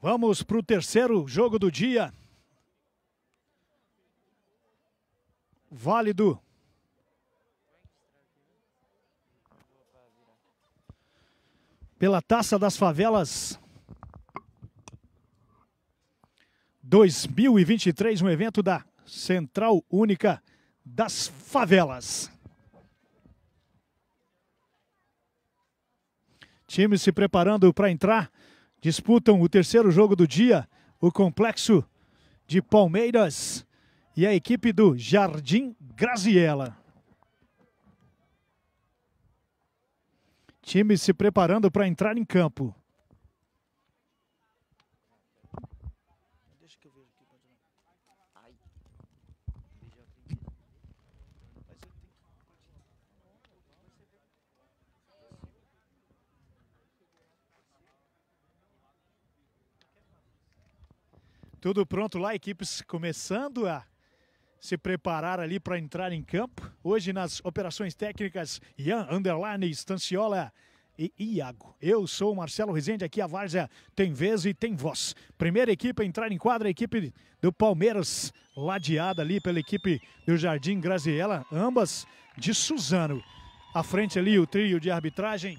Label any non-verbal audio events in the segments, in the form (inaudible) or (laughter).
Vamos para o terceiro jogo do dia. Válido. Pela Taça das Favelas 2023, um evento da Central Única das Favelas. Time se preparando para entrar disputam o terceiro jogo do dia, o complexo de Palmeiras e a equipe do Jardim Graziella. Time se preparando para entrar em campo. Tudo pronto lá, equipes começando a se preparar ali para entrar em campo. Hoje nas operações técnicas, Ian Underline, Stanciola e Iago. Eu sou o Marcelo Rezende, aqui a Várzea tem vez e tem voz. Primeira equipe a entrar em quadra, a equipe do Palmeiras, ladeada ali pela equipe do Jardim Graziella, ambas de Suzano. À frente ali o trio de arbitragem,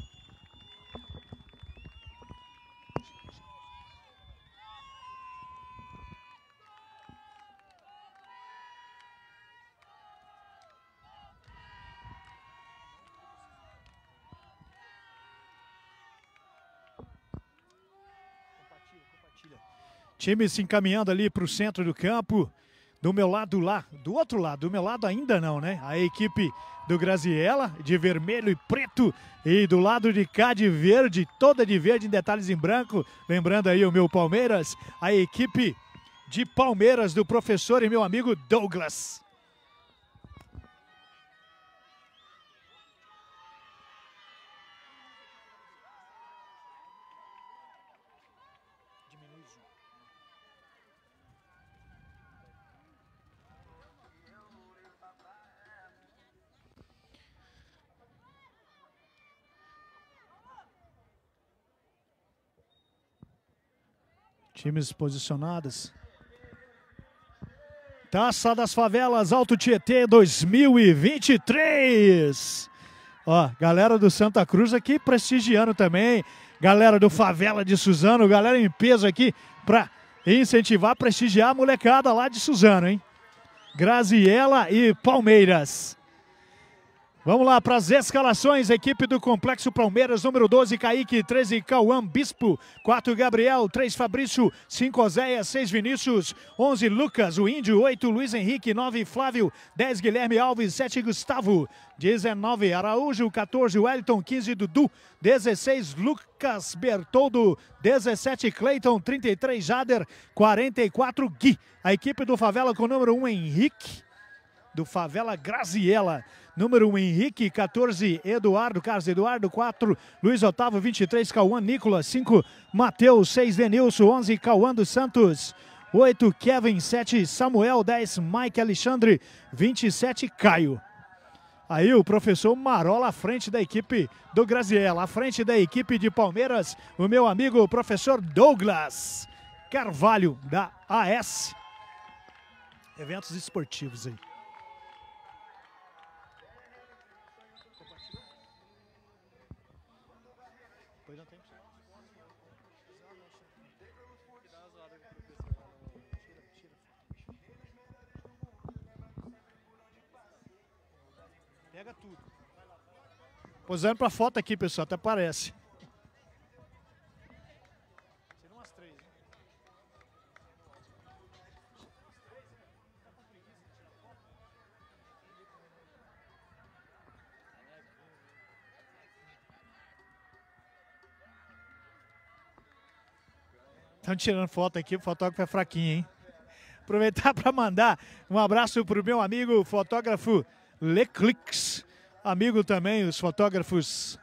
Time se encaminhando ali para o centro do campo. Do meu lado lá, do outro lado, do meu lado ainda não, né? A equipe do Graziella, de vermelho e preto. E do lado de cá, de verde, toda de verde, em detalhes em branco. Lembrando aí o meu Palmeiras, a equipe de Palmeiras do professor e meu amigo Douglas. Times posicionados. Taça das Favelas Alto Tietê 2023. Ó, galera do Santa Cruz aqui prestigiando também. Galera do Favela de Suzano, galera em peso aqui para incentivar, prestigiar a molecada lá de Suzano, hein? Graziella e Palmeiras. Vamos lá para as escalações. Equipe do Complexo Palmeiras, número 12, Kaique, 13, Cauã Bispo, 4, Gabriel, 3, Fabrício, 5, Oséia, 6, Vinícius, 11, Lucas, o Índio, 8, Luiz Henrique, 9, Flávio, 10, Guilherme Alves, 7, Gustavo, 19, Araújo, 14, Wellington, 15, Dudu, 16, Lucas Bertoldo, 17, Cleiton, 33, Jader, 44, Gui. A equipe do Favela com o número 1, Henrique, do Favela Graziella. Número 1, Henrique, 14, Eduardo, Carlos Eduardo, 4, Luiz Otávio, 23, Cauã Nicolas, 5, Matheus, 6, Denilson, 11, Cauã dos Santos. 8, Kevin, 7, Samuel, 10, Mike Alexandre, 27, Caio. Aí o professor Marola à frente da equipe do Graziella, à frente da equipe de Palmeiras, o meu amigo o professor Douglas Carvalho, da AS. Eventos esportivos aí. Posando para a foto aqui, pessoal, até parece. Estão tirando foto aqui, o fotógrafo é fraquinho, hein? Aproveitar (laughs) para mandar um abraço para o meu amigo fotógrafo Leclix, amigo também, os fotógrafos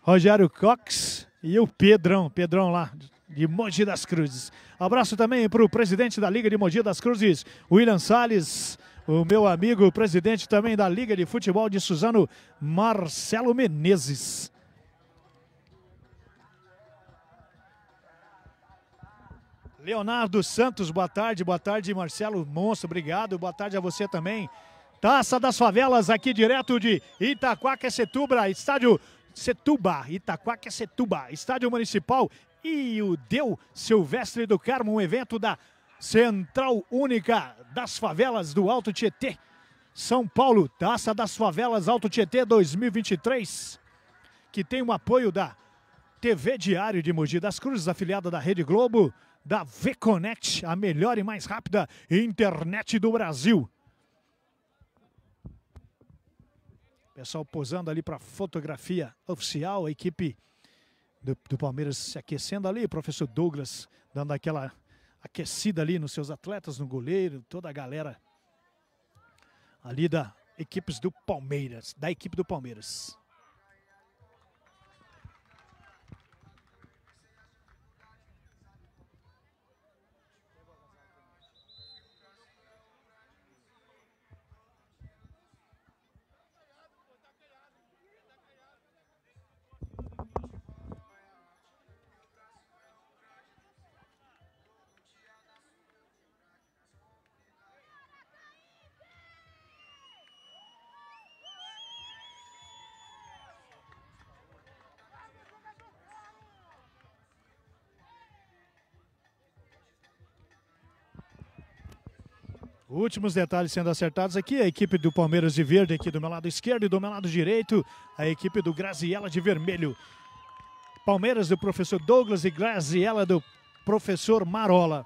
Rogério Cox e o Pedrão, Pedrão lá de Mogi das Cruzes. Abraço também para o presidente da Liga de Mogi das Cruzes, William Sales, o meu amigo, presidente também da Liga de Futebol de Suzano, Marcelo Menezes. Leonardo Santos, boa tarde, boa tarde, Marcelo Monstro, obrigado, boa tarde a você também. Taça das Favelas aqui direto de Itaquaquecetuba, estádio Setuba, Itaquaquecetuba, estádio municipal e o Deu Silvestre do Carmo, um evento da Central Única das Favelas do Alto Tietê. São Paulo, Taça das Favelas Alto Tietê 2023, que tem o um apoio da TV Diário de Mogi das Cruzes, afiliada da Rede Globo, da VConnect, a melhor e mais rápida internet do Brasil. Pessoal posando ali para fotografia oficial, a equipe do, do, Palmeiras se aquecendo ali, o professor Douglas dando aquela aquecida ali nos seus atletas, no goleiro, toda a galera ali da equipes do Palmeiras, da equipe do Palmeiras. Últimos detalhes sendo acertados aqui, a equipe do Palmeiras de verde aqui do meu lado esquerdo e do meu lado direito, a equipe do Graziella de vermelho. Palmeiras do professor Douglas e Graziella do professor Marola.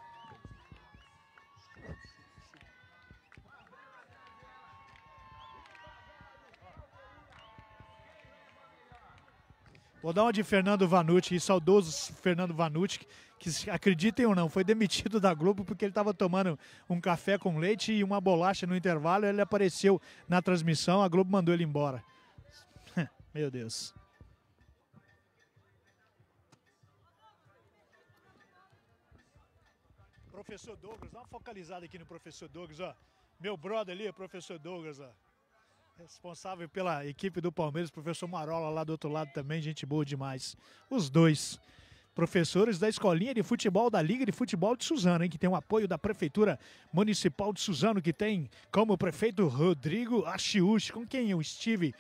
Vou dar uma de Fernando Vanucci, e saudoso Fernando Vanucci, que acreditem ou não, foi demitido da Globo porque ele estava tomando um café com leite e uma bolacha no intervalo. Ele apareceu na transmissão, a Globo mandou ele embora. (laughs) Meu Deus. Professor Douglas, dá uma focalizada aqui no professor Douglas, ó. Meu brother ali, o professor Douglas, ó. Responsável pela equipe do Palmeiras, professor Marola lá do outro lado também, gente boa demais. Os dois professores da Escolinha de Futebol da Liga de Futebol de Suzano, hein, que tem o apoio da Prefeitura Municipal de Suzano, que tem como prefeito Rodrigo Achiuchi, com quem eu estive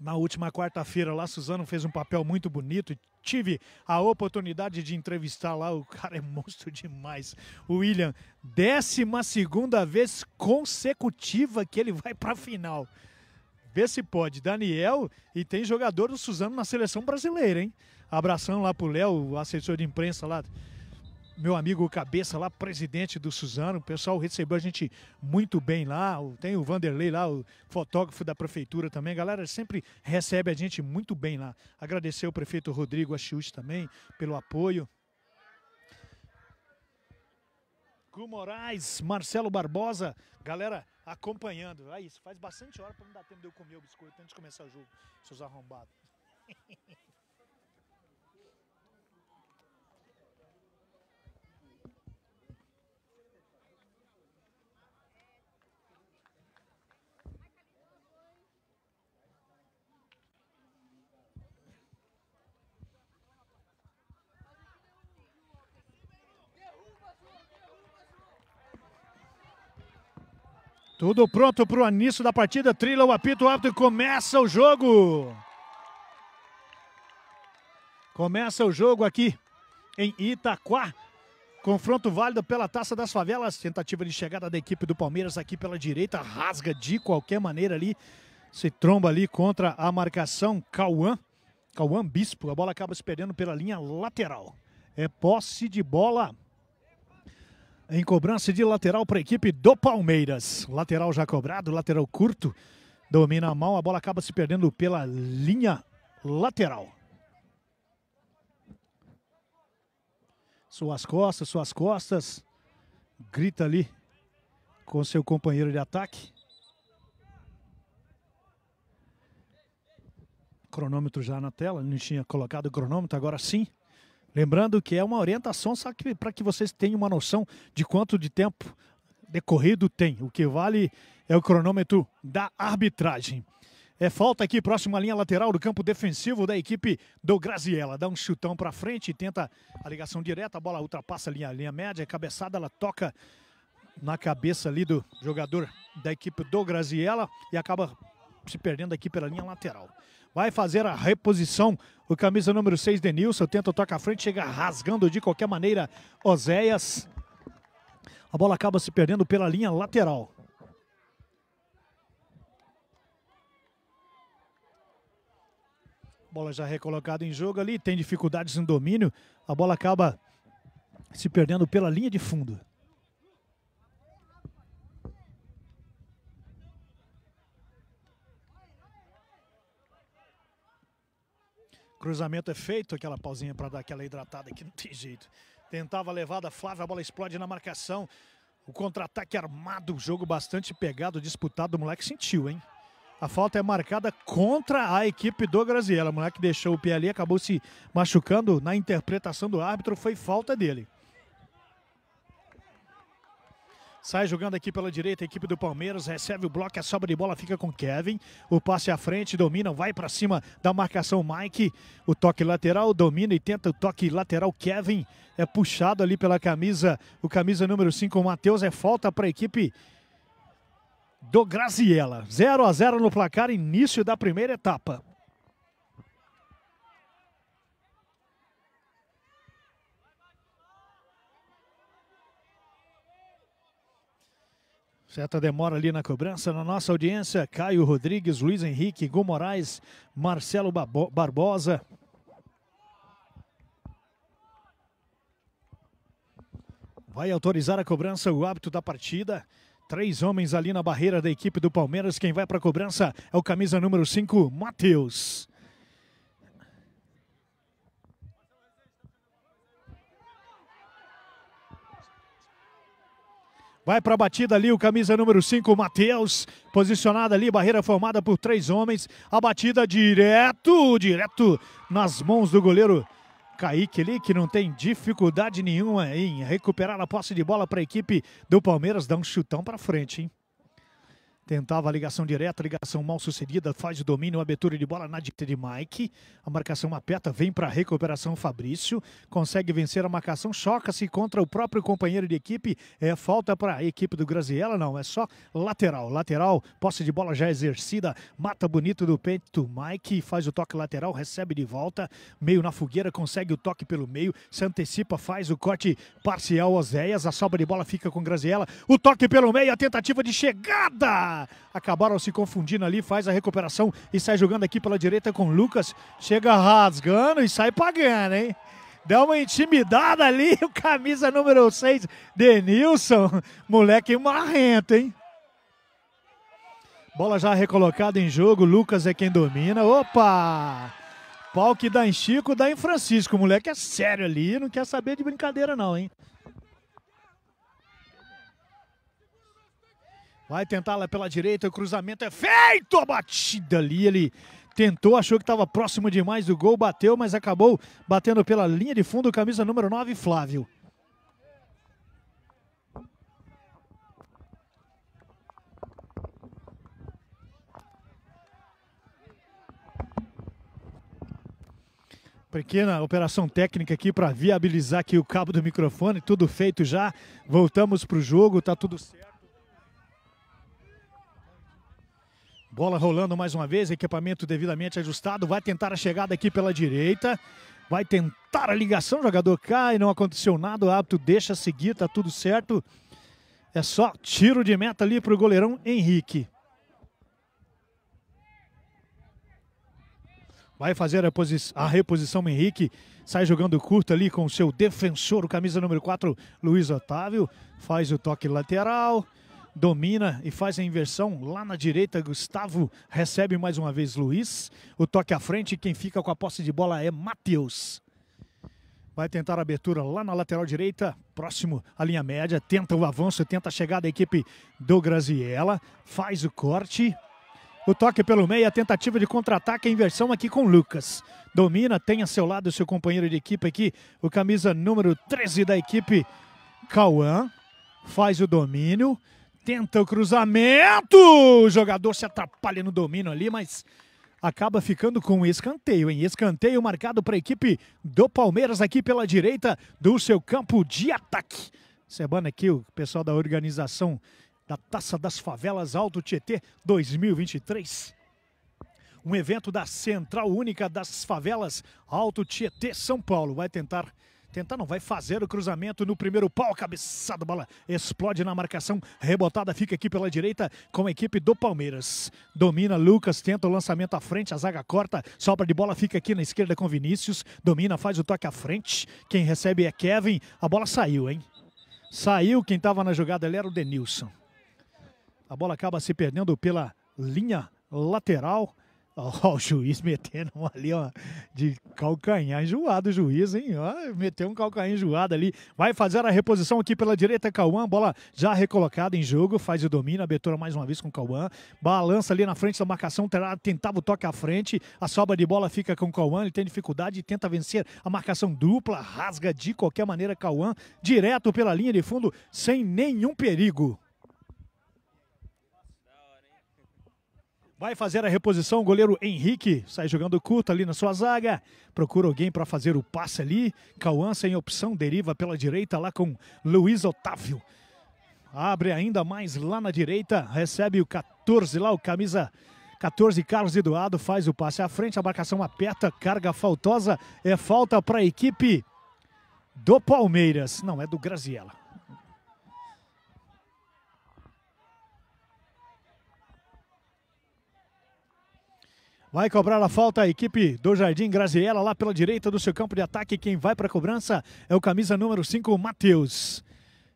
na última quarta-feira lá, Suzano fez um papel muito bonito. Tive a oportunidade de entrevistar lá, o cara é monstro demais. O William, 12 vez consecutiva que ele vai para a final. Vê se pode. Daniel e tem jogador do Suzano na seleção brasileira, hein? Abração lá pro Léo, assessor de imprensa lá meu amigo Cabeça lá, presidente do Suzano. O pessoal recebeu a gente muito bem lá. Tem o Vanderlei lá, o fotógrafo da prefeitura também. A galera sempre recebe a gente muito bem lá. Agradecer o prefeito Rodrigo Achiús também pelo apoio. Gu Moraes, Marcelo Barbosa, galera acompanhando. É isso, faz bastante hora para não dar tempo de eu comer o biscoito antes de começar o jogo, seus arrombados. (laughs) Tudo pronto para o início da partida. Trila o apito alto e começa o jogo. Começa o jogo aqui em Itaquá. Confronto válido pela Taça das Favelas. Tentativa de chegada da equipe do Palmeiras aqui pela direita. Rasga de qualquer maneira ali. Se tromba ali contra a marcação. Cauã. Cauã Bispo. A bola acaba se perdendo pela linha lateral. É posse de bola em cobrança de lateral para a equipe do Palmeiras. Lateral já cobrado, lateral curto. Domina a mão, a bola acaba se perdendo pela linha lateral. Suas costas, suas costas. Grita ali com seu companheiro de ataque. Cronômetro já na tela, não tinha colocado o cronômetro, agora sim. Lembrando que é uma orientação só para que vocês tenham uma noção de quanto de tempo decorrido tem. O que vale é o cronômetro da arbitragem. É falta aqui, próxima linha lateral do campo defensivo da equipe do Graziella. Dá um chutão para frente, tenta a ligação direta, a bola ultrapassa a linha, a linha média, cabeçada, ela toca na cabeça ali do jogador da equipe do Graziella e acaba se perdendo aqui pela linha lateral. Vai fazer a reposição o camisa número 6, Denilson, tenta o toque à frente, chega rasgando de qualquer maneira Oséias. A bola acaba se perdendo pela linha lateral. Bola já recolocada em jogo ali, tem dificuldades no domínio. A bola acaba se perdendo pela linha de fundo. Cruzamento é feito, aquela pausinha para dar aquela hidratada que não tem jeito. Tentava a levada, Flávio, a bola explode na marcação. O contra-ataque armado, jogo bastante pegado, disputado, o moleque sentiu, hein? A falta é marcada contra a equipe do Graziella. O moleque deixou o pé ali, acabou se machucando. Na interpretação do árbitro, foi falta dele. Sai jogando aqui pela direita a equipe do Palmeiras, recebe o bloco, a é sobra de bola fica com Kevin. O passe à frente, domina, vai para cima da marcação Mike. O toque lateral, domina e tenta o toque lateral Kevin. É puxado ali pela camisa, o camisa número 5, o Matheus. É falta para a equipe do Graziella. 0 a 0 no placar, início da primeira etapa. Certa demora ali na cobrança. Na nossa audiência, Caio Rodrigues, Luiz Henrique, Gu Moraes, Marcelo Barbosa. Vai autorizar a cobrança o hábito da partida. Três homens ali na barreira da equipe do Palmeiras. Quem vai para a cobrança é o camisa número 5, Matheus. Vai para a batida ali o camisa número 5, Matheus. Posicionado ali, barreira formada por três homens. A batida direto, direto nas mãos do goleiro Kaique ali, que não tem dificuldade nenhuma em recuperar a posse de bola para a equipe do Palmeiras. Dá um chutão para frente, hein? Tentava a ligação direta, ligação mal sucedida, faz o domínio, abertura de bola na dica de Mike. A marcação aperta, vem para a recuperação Fabrício. Consegue vencer a marcação, choca-se contra o próprio companheiro de equipe. É falta para a equipe do Graziella, não, é só lateral. Lateral, posse de bola já exercida, mata bonito do peito Mike, faz o toque lateral, recebe de volta, meio na fogueira, consegue o toque pelo meio, se antecipa, faz o corte parcial Oséias, a sobra de bola fica com Graziella. O toque pelo meio, a tentativa de chegada! Acabaram se confundindo ali, faz a recuperação e sai jogando aqui pela direita com o Lucas. Chega rasgando e sai pagando, hein? Dá uma intimidada ali, (laughs) o camisa número 6, Denilson. Moleque marrento, hein? Bola já recolocada em jogo, Lucas é quem domina. Opa! Pau que dá em Chico, dá em Francisco. moleque é sério ali, não quer saber de brincadeira não, hein? Vai tentar lá pela direita, o cruzamento é feito, a batida ali, ele tentou, achou que estava próximo demais do gol, bateu, mas acabou batendo pela linha de fundo, camisa número 9, Flávio. Pequena operação técnica aqui para viabilizar aqui o cabo do microfone, tudo feito já. Voltamos para o jogo, tá tudo certo. Bola rolando mais uma vez, equipamento devidamente ajustado. Vai tentar a chegada aqui pela direita. Vai tentar a ligação, o jogador cai, não aconteceu nada. O hábito deixa seguir, tá tudo certo. É só tiro de meta ali para o goleirão Henrique. Vai fazer a, a reposição Henrique. Sai jogando curto ali com o seu defensor, o camisa número 4, Luiz Otávio. Faz o toque lateral domina e faz a inversão lá na direita. Gustavo recebe mais uma vez Luiz. O toque à frente, quem fica com a posse de bola é Matheus. Vai tentar a abertura lá na lateral direita, próximo à linha média. Tenta o avanço, tenta a chegada da equipe do Graziella. Faz o corte. O toque pelo meio, a tentativa de contra-ataque, a inversão aqui com Lucas. Domina, tem a seu lado o seu companheiro de equipe aqui, o camisa número 13 da equipe, Cauã. Faz o domínio, Tenta o cruzamento! O jogador se atrapalha no domínio ali, mas acaba ficando com um escanteio, hein? Escanteio marcado para a equipe do Palmeiras aqui pela direita do seu campo de ataque. Semana aqui, o pessoal da organização da Taça das Favelas Alto Tietê 2023. Um evento da Central Única das Favelas Alto Tietê, São Paulo. Vai tentar tentar não, vai fazer o cruzamento no primeiro pau, cabeçada, bola explode na marcação, rebotada fica aqui pela direita com a equipe do Palmeiras. Domina Lucas, tenta o lançamento à frente, a zaga corta, sobra de bola fica aqui na esquerda com Vinícius, domina, faz o toque à frente, quem recebe é Kevin, a bola saiu, hein? Saiu quem estava na jogada, ele era o Denilson. A bola acaba se perdendo pela linha lateral Ó, (laughs) o juiz metendo um ali, ó, de calcanhar enjoado o juiz, hein? Ó, meteu um calcanhar enjoado ali. Vai fazer a reposição aqui pela direita, Cauã. Bola já recolocada em jogo, faz o domínio, abertura mais uma vez com Cauã. Balança ali na frente da marcação, tentava o toque à frente. A sobra de bola fica com Cauã, ele tem dificuldade e tenta vencer a marcação dupla. Rasga de qualquer maneira Cauã, direto pela linha de fundo, sem nenhum perigo. Vai fazer a reposição, o goleiro Henrique sai jogando curto ali na sua zaga, procura alguém para fazer o passe ali. Cauã sem opção, deriva pela direita lá com Luiz Otávio. Abre ainda mais lá na direita, recebe o 14 lá, o camisa 14 Carlos Eduardo faz o passe à frente, a marcação aperta, carga faltosa, é falta para a equipe do Palmeiras, não é do Graziella. Vai cobrar a falta a equipe do Jardim Graziella lá pela direita do seu campo de ataque. Quem vai para a cobrança é o camisa número 5, Matheus.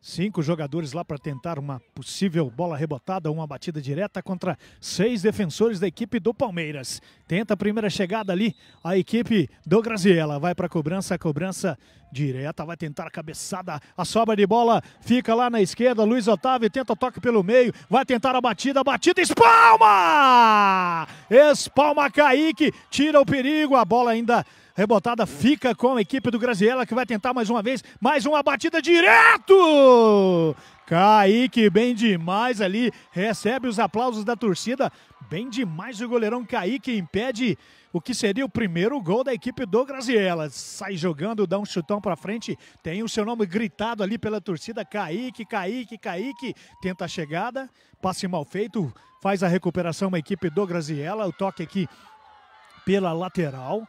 Cinco jogadores lá para tentar uma possível bola rebotada, uma batida direta contra seis defensores da equipe do Palmeiras. Tenta a primeira chegada ali, a equipe do Graziella. Vai para a cobrança, cobrança direta, vai tentar a cabeçada, a sobra de bola fica lá na esquerda. Luiz Otávio tenta o toque pelo meio, vai tentar a batida, a batida, espalma! Espalma Kaique, tira o perigo, a bola ainda Rebotada fica com a equipe do Graziella, que vai tentar mais uma vez. Mais uma batida direto! Kaique, bem demais ali. Recebe os aplausos da torcida. Bem demais o goleirão Kaique impede o que seria o primeiro gol da equipe do Graziella. Sai jogando, dá um chutão para frente, tem o seu nome gritado ali pela torcida, Kaique, Kaique, Kaique, tenta a chegada, passe mal feito, faz a recuperação a equipe do Graziella, o toque aqui pela lateral.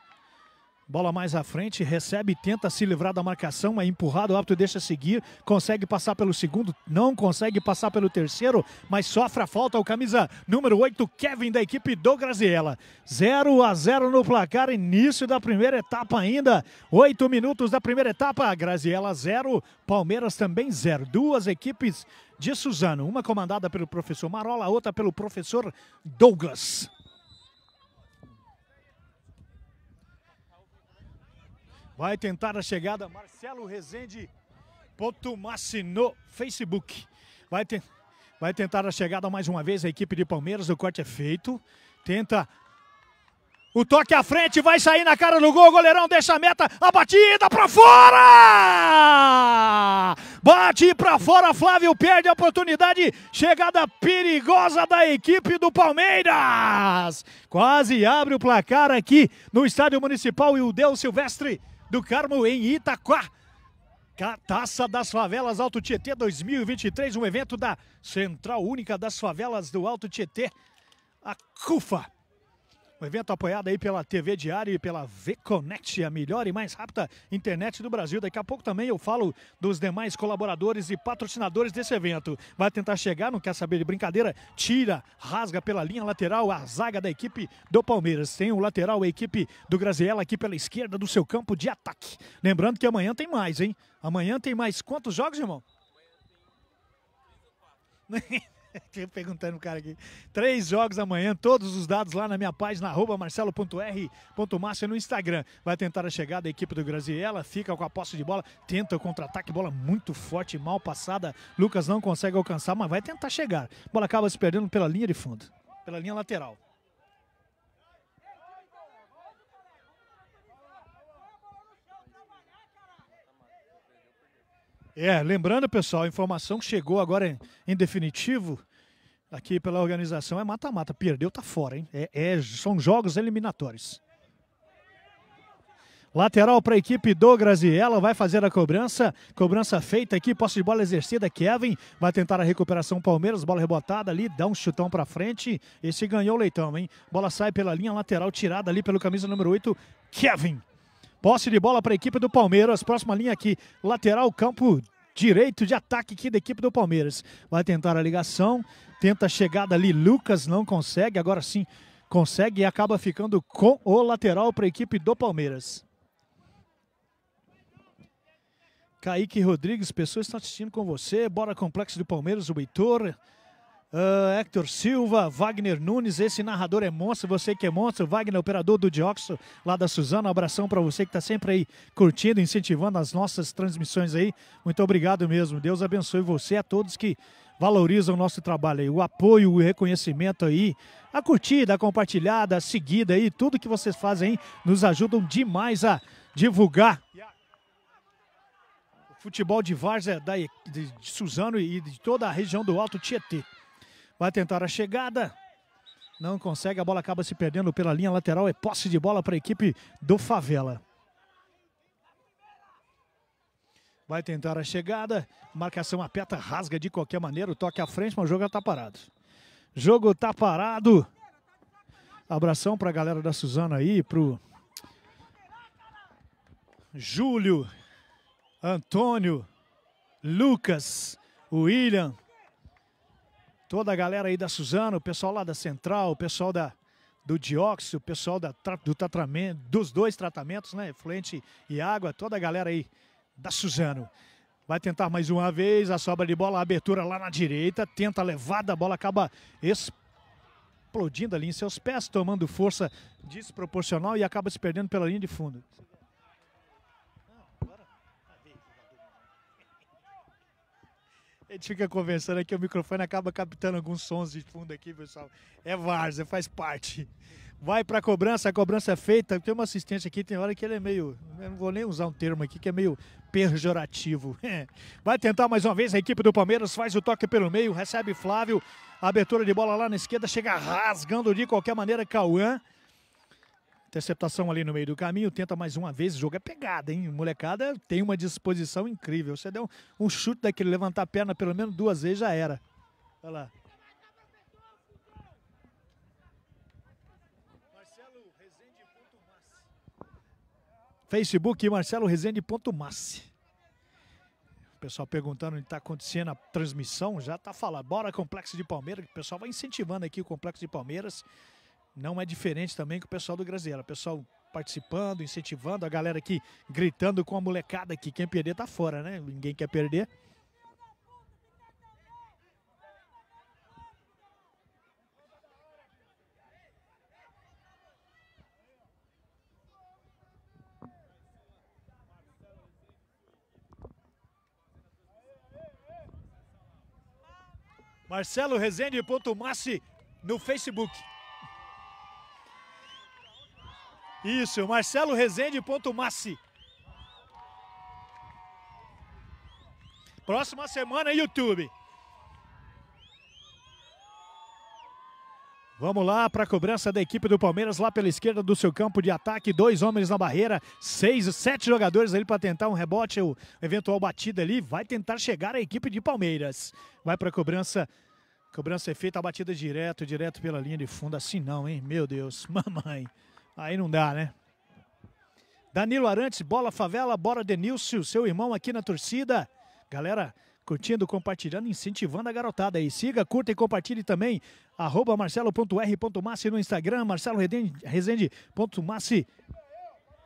Bola mais à frente, recebe, tenta se livrar da marcação, é empurrado, o árbitro deixa seguir, consegue passar pelo segundo, não consegue passar pelo terceiro, mas sofre a falta o camisa número 8, Kevin, da equipe do Graziella. 0 a 0 no placar, início da primeira etapa ainda, 8 minutos da primeira etapa, Graziella 0, Palmeiras também 0. Duas equipes de Suzano, uma comandada pelo professor Marola, outra pelo professor Douglas. Vai tentar a chegada Marcelo Rezende Potumassi no Facebook. Vai, te... vai tentar a chegada mais uma vez a equipe de Palmeiras. O corte é feito. Tenta o toque à frente, vai sair na cara do gol, o goleirão deixa a meta, a batida para fora! Bate para fora, Flávio perde a oportunidade, chegada perigosa da equipe do Palmeiras! Quase abre o placar aqui no Estádio Municipal e o Deus Silvestre do Carmo em Itaquá. Taça das Favelas Alto Tietê 2023, um evento da Central Única das Favelas do Alto Tietê, a CUFA. Um evento apoiado aí pela TV Diário e pela VConnect, a melhor e mais rápida internet do Brasil. Daqui a pouco também eu falo dos demais colaboradores e patrocinadores desse evento. Vai tentar chegar, não quer saber de brincadeira, tira, rasga pela linha lateral a zaga da equipe do Palmeiras. Tem o lateral, a equipe do Graziella aqui pela esquerda do seu campo de ataque. Lembrando que amanhã tem mais, hein? Amanhã tem mais quantos jogos, irmão? (laughs) (laughs) perguntando o cara aqui. Três jogos amanhã, todos os dados lá na minha página, arroba marcelo.r.márcio no Instagram. Vai tentar a chegada da equipe do Graziella, fica com a posse de bola, tenta o contra-ataque, bola muito forte, mal passada. Lucas não consegue alcançar, mas vai tentar chegar. Bola acaba se perdendo pela linha de fundo, pela linha lateral. É, lembrando, pessoal, a informação chegou agora em, em definitivo aqui pela organização é mata-mata. Perdeu, tá fora, hein? É, é, são jogos eliminatórios. Lateral para a equipe do Graziella, vai fazer a cobrança. Cobrança feita aqui, posse de bola exercida. Kevin vai tentar a recuperação Palmeiras, bola rebotada ali, dá um chutão para frente. Esse ganhou o leitão, hein? Bola sai pela linha lateral, tirada ali pelo camisa número 8, Kevin. Posse de bola para a equipe do Palmeiras. Próxima linha aqui, lateral, campo direito de ataque aqui da equipe do Palmeiras. Vai tentar a ligação, tenta a chegada ali, Lucas não consegue, agora sim consegue e acaba ficando com o lateral para a equipe do Palmeiras. Kaique Rodrigues, pessoas estão assistindo com você. Bora Complexo do Palmeiras, o Heitor, Uh, Hector Silva, Wagner Nunes, esse narrador é monstro, você que é monstro, Wagner, operador do Dióxido, lá da Suzana, um abração para você que está sempre aí curtindo, incentivando as nossas transmissões aí, muito obrigado mesmo, Deus abençoe você, a todos que valorizam o nosso trabalho aí, o apoio, o reconhecimento aí, a curtida, a compartilhada, a seguida aí, tudo que vocês fazem aí, nos ajudam demais a divulgar o futebol de Várzea, da, de Suzano e de toda a região do Alto Tietê. Vai tentar a chegada. Não consegue, a bola acaba se perdendo pela linha lateral. É posse de bola para a equipe do Favela. Vai tentar a chegada. Marcação aperta, rasga de qualquer maneira. O toque à frente, mas o jogo está parado. Jogo está parado. Abração para a galera da Suzana aí, pro Júlio, Antônio, Lucas, William, toda a galera aí da Suzano, o pessoal lá da Central, o pessoal da, do dióxido, o pessoal da, do tratamento, dos dois tratamentos, né? Fluente e água, toda a galera aí da Suzano. Vai tentar mais uma vez a sobra de bola, a abertura lá na direita, tenta a levada, a bola acaba explodindo ali em seus pés, tomando força desproporcional e acaba se perdendo pela linha de fundo. A gente fica conversando aqui, o microfone acaba captando alguns sons de fundo aqui, pessoal. É várzea, faz parte. Vai para a cobrança, a cobrança é feita. Tem uma assistência aqui, tem hora que ele é meio. Eu não vou nem usar um termo aqui que é meio pejorativo. (laughs) É. Vai tentar mais uma vez a equipe do Palmeiras, faz o toque pelo meio, recebe Flávio. Abertura de bola lá na esquerda, chega rasgando de qualquer maneira, Cauã. Interceptação ali no meio do caminho, tenta mais uma vez, o jogo é pegada, hein? Molecada tem uma disposição incrível. Você deu um, um chute daquele, levantar a perna pelo menos duas vezes, já era. Olha lá. Facebook Marcelo Rezende. Massi. O pessoal perguntando que está acontecendo a transmissão, já está falando. Bora Complexo de Palmeiras, o pessoal vai incentivando aqui o Complexo de Palmeiras não é diferente também com o pessoal do Graziella. O pessoal participando, incentivando, a galera aqui gritando com a molecada que quem perder tá fora, né? Ninguém quer perder. Marcelo Rezende Ponto Massi no Facebook. Isso, Marcelo Rezende ponto Massi. Próxima semana, YouTube. Vamos lá para a cobrança da equipe do Palmeiras, lá pela esquerda do seu campo de ataque. Dois homens na barreira, seis, sete jogadores ali para tentar um rebote, o eventual batida ali. Vai tentar chegar a equipe de Palmeiras. Vai para a cobrança. Cobrança é feita, a batida é direto, direto pela linha de fundo. Assim não, hein? Meu Deus, (laughs) mamãe. Aí não dá, né? Danilo Arantes, bola favela, bora Denilcio, seu irmão aqui na torcida. Galera, curtindo, compartilhando, incentivando a garotada aí. Siga, curta e compartilhe também. Arroba marcelo.r.massi no Instagram, marceloresende.massi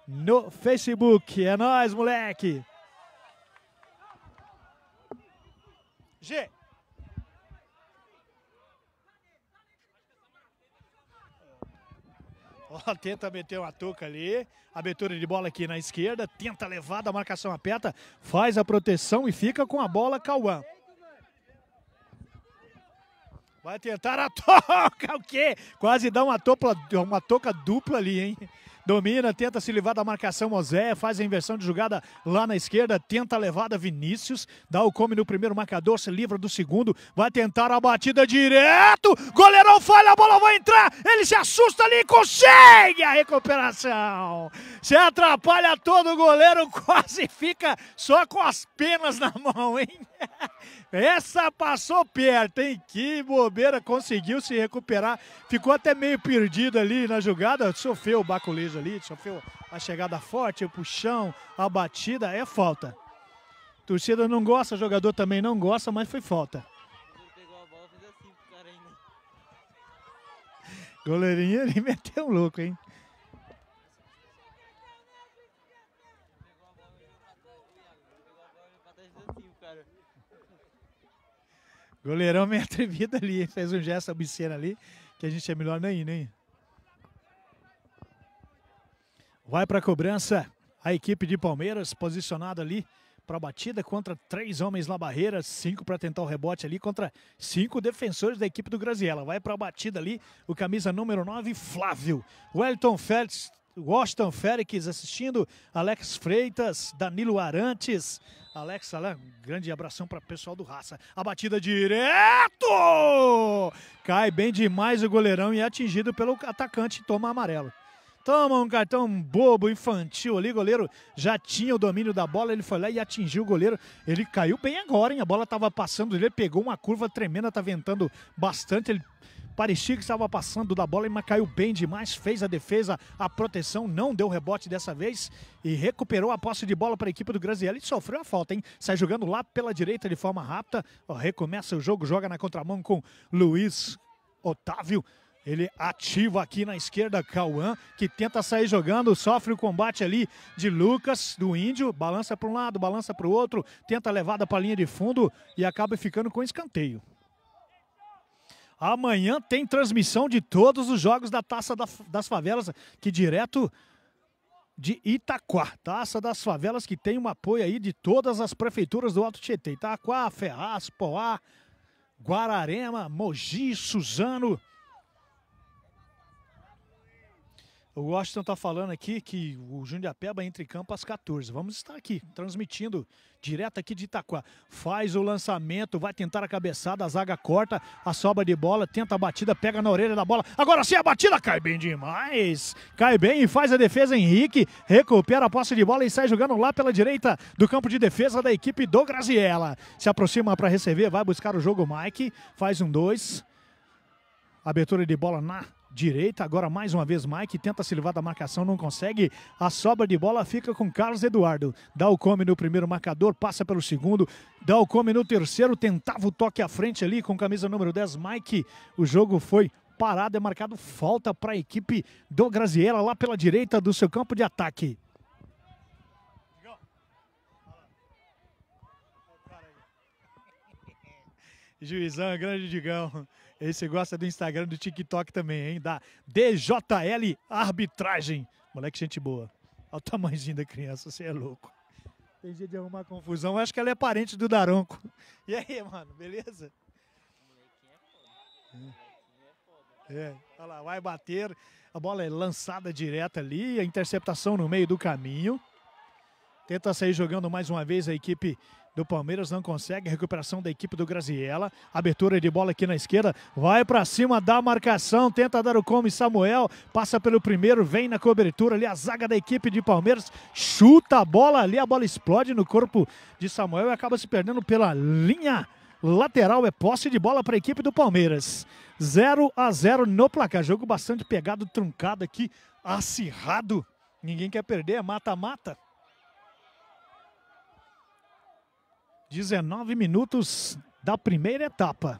no Facebook. É nóis, moleque! G. Ó, tenta meter uma touca ali. Abertura de bola aqui na esquerda. Tenta levar, a marcação aperta. Faz a proteção e fica com a bola Cauã. Vai tentar a (laughs) toca, o quê? Quase dá uma, topla, uma toca dupla ali, hein? domina, tenta se livrar da marcação Mosé, faz a inversão de jogada lá na esquerda, tenta a levada Vinícius, dá o come no primeiro marcador, se livra do segundo, vai tentar a batida direto, goleirão falha, a bola vai entrar, ele se assusta ali e consegue a recuperação. Se atrapalha todo o goleiro, (laughs) quase fica só com as penas na mão, hein? Essa passou perto, hein? Que bobeira, conseguiu se recuperar. Ficou até meio perdido ali na jogada. Sofreu o baculejo ali, sofreu a chegada forte, o puxão, a batida. É falta. Torcida não gosta, jogador também não gosta, mas foi falta. Goleirinho, ele (laughs) meteu um louco, hein? Goleirão meio (laughs) atrevido ali, fez um gesto obsceno ali, que a gente é melhor nem, nem. Vai para a cobrança a equipe de Palmeiras, posicionada ali para a batida contra três homens na barreira, cinco para tentar o rebote ali contra cinco defensores da equipe do Graziella. Vai para a batida ali o camisa número 9, Flávio. Wellington Feltz Washington Félix assistindo, Alex Freitas, Danilo Arantes, Alex Alain, grande abração para o pessoal do Raça. A batida direto! Cai bem demais o goleirão e é atingido pelo atacante, toma amarelo. Toma um cartão bobo, infantil ali, goleiro já tinha o domínio da bola, ele foi lá e atingiu o goleiro. Ele caiu bem agora, hein? A bola estava passando, ele pegou uma curva tremenda, tá ventando bastante, ele Parecia que estava passando da bola, mas caiu bem demais, fez a defesa, a proteção, não deu rebote dessa vez e recuperou a posse de bola para a equipe do Grazielli. Sofreu a falta, hein? Sai jogando lá pela direita de forma rápida, ó, recomeça o jogo, joga na contramão com Luiz Otávio. Ele ativa aqui na esquerda Cauã, que tenta sair jogando, sofre o combate ali de Lucas, do Índio, balança para um lado, balança para o outro, tenta levada para a linha de fundo e acaba ficando com escanteio. Amanhã tem transmissão de todos os jogos da Taça das Favelas, que direto de Itaquá. Taça das Favelas, que tem um apoio aí de todas as prefeituras do Alto Tietê. Itaquá, Ferraz, Poá, Guararema, Mogi, Suzano, O Washington está falando aqui que o Jundiapeba entra em campo às 14. Vamos estar aqui, transmitindo direto aqui de Itaquá. Faz o lançamento, vai tentar a cabeçada, a zaga corta, a sobra de bola, tenta a batida, pega na orelha da bola. Agora sim a batida, cai bem demais. Cai bem e faz a defesa Henrique, recupera a posse de bola e sai jogando lá pela direita do campo de defesa da equipe do Graziella. Se aproxima para receber, vai buscar o jogo Mike, faz um dois. Abertura de bola na direita. Agora mais uma vez Mike tenta se livrar da marcação, não consegue. A sobra de bola fica com Carlos Eduardo. Dá o come no primeiro marcador, passa pelo segundo, dá o come no terceiro, tentava o toque à frente ali com camisa número 10 Mike. O jogo foi parado, é marcado falta para a equipe do Graziella lá pela direita do seu campo de ataque. (laughs) Juizão, é grande Digão. Esse gosta do Instagram, do TikTok também, hein? Da DJL Arbitragem. Moleque, gente boa. Olha o tamanhozinho da criança, você é louco. Tem jeito de arrumar confusão. Eu acho que ela é parente do Daronco. E aí, mano, beleza? Molequinho é foda. É. Olha lá, vai bater. A bola é lançada direta ali. A interceptação no meio do caminho. Tenta sair jogando mais uma vez a equipe do Palmeiras, não consegue. Recuperação da equipe do Graziella. Abertura de bola aqui na esquerda. Vai para cima da marcação, tenta dar o come Samuel. Passa pelo primeiro, vem na cobertura ali a zaga da equipe de Palmeiras. Chuta a bola ali, a bola explode no corpo de Samuel e acaba se perdendo pela linha lateral é posse de bola para a equipe do Palmeiras. 0 a 0 no placar. Jogo bastante pegado, truncado aqui, acirrado. Ninguém quer perder, é mata-mata. 19 minutos da primeira etapa.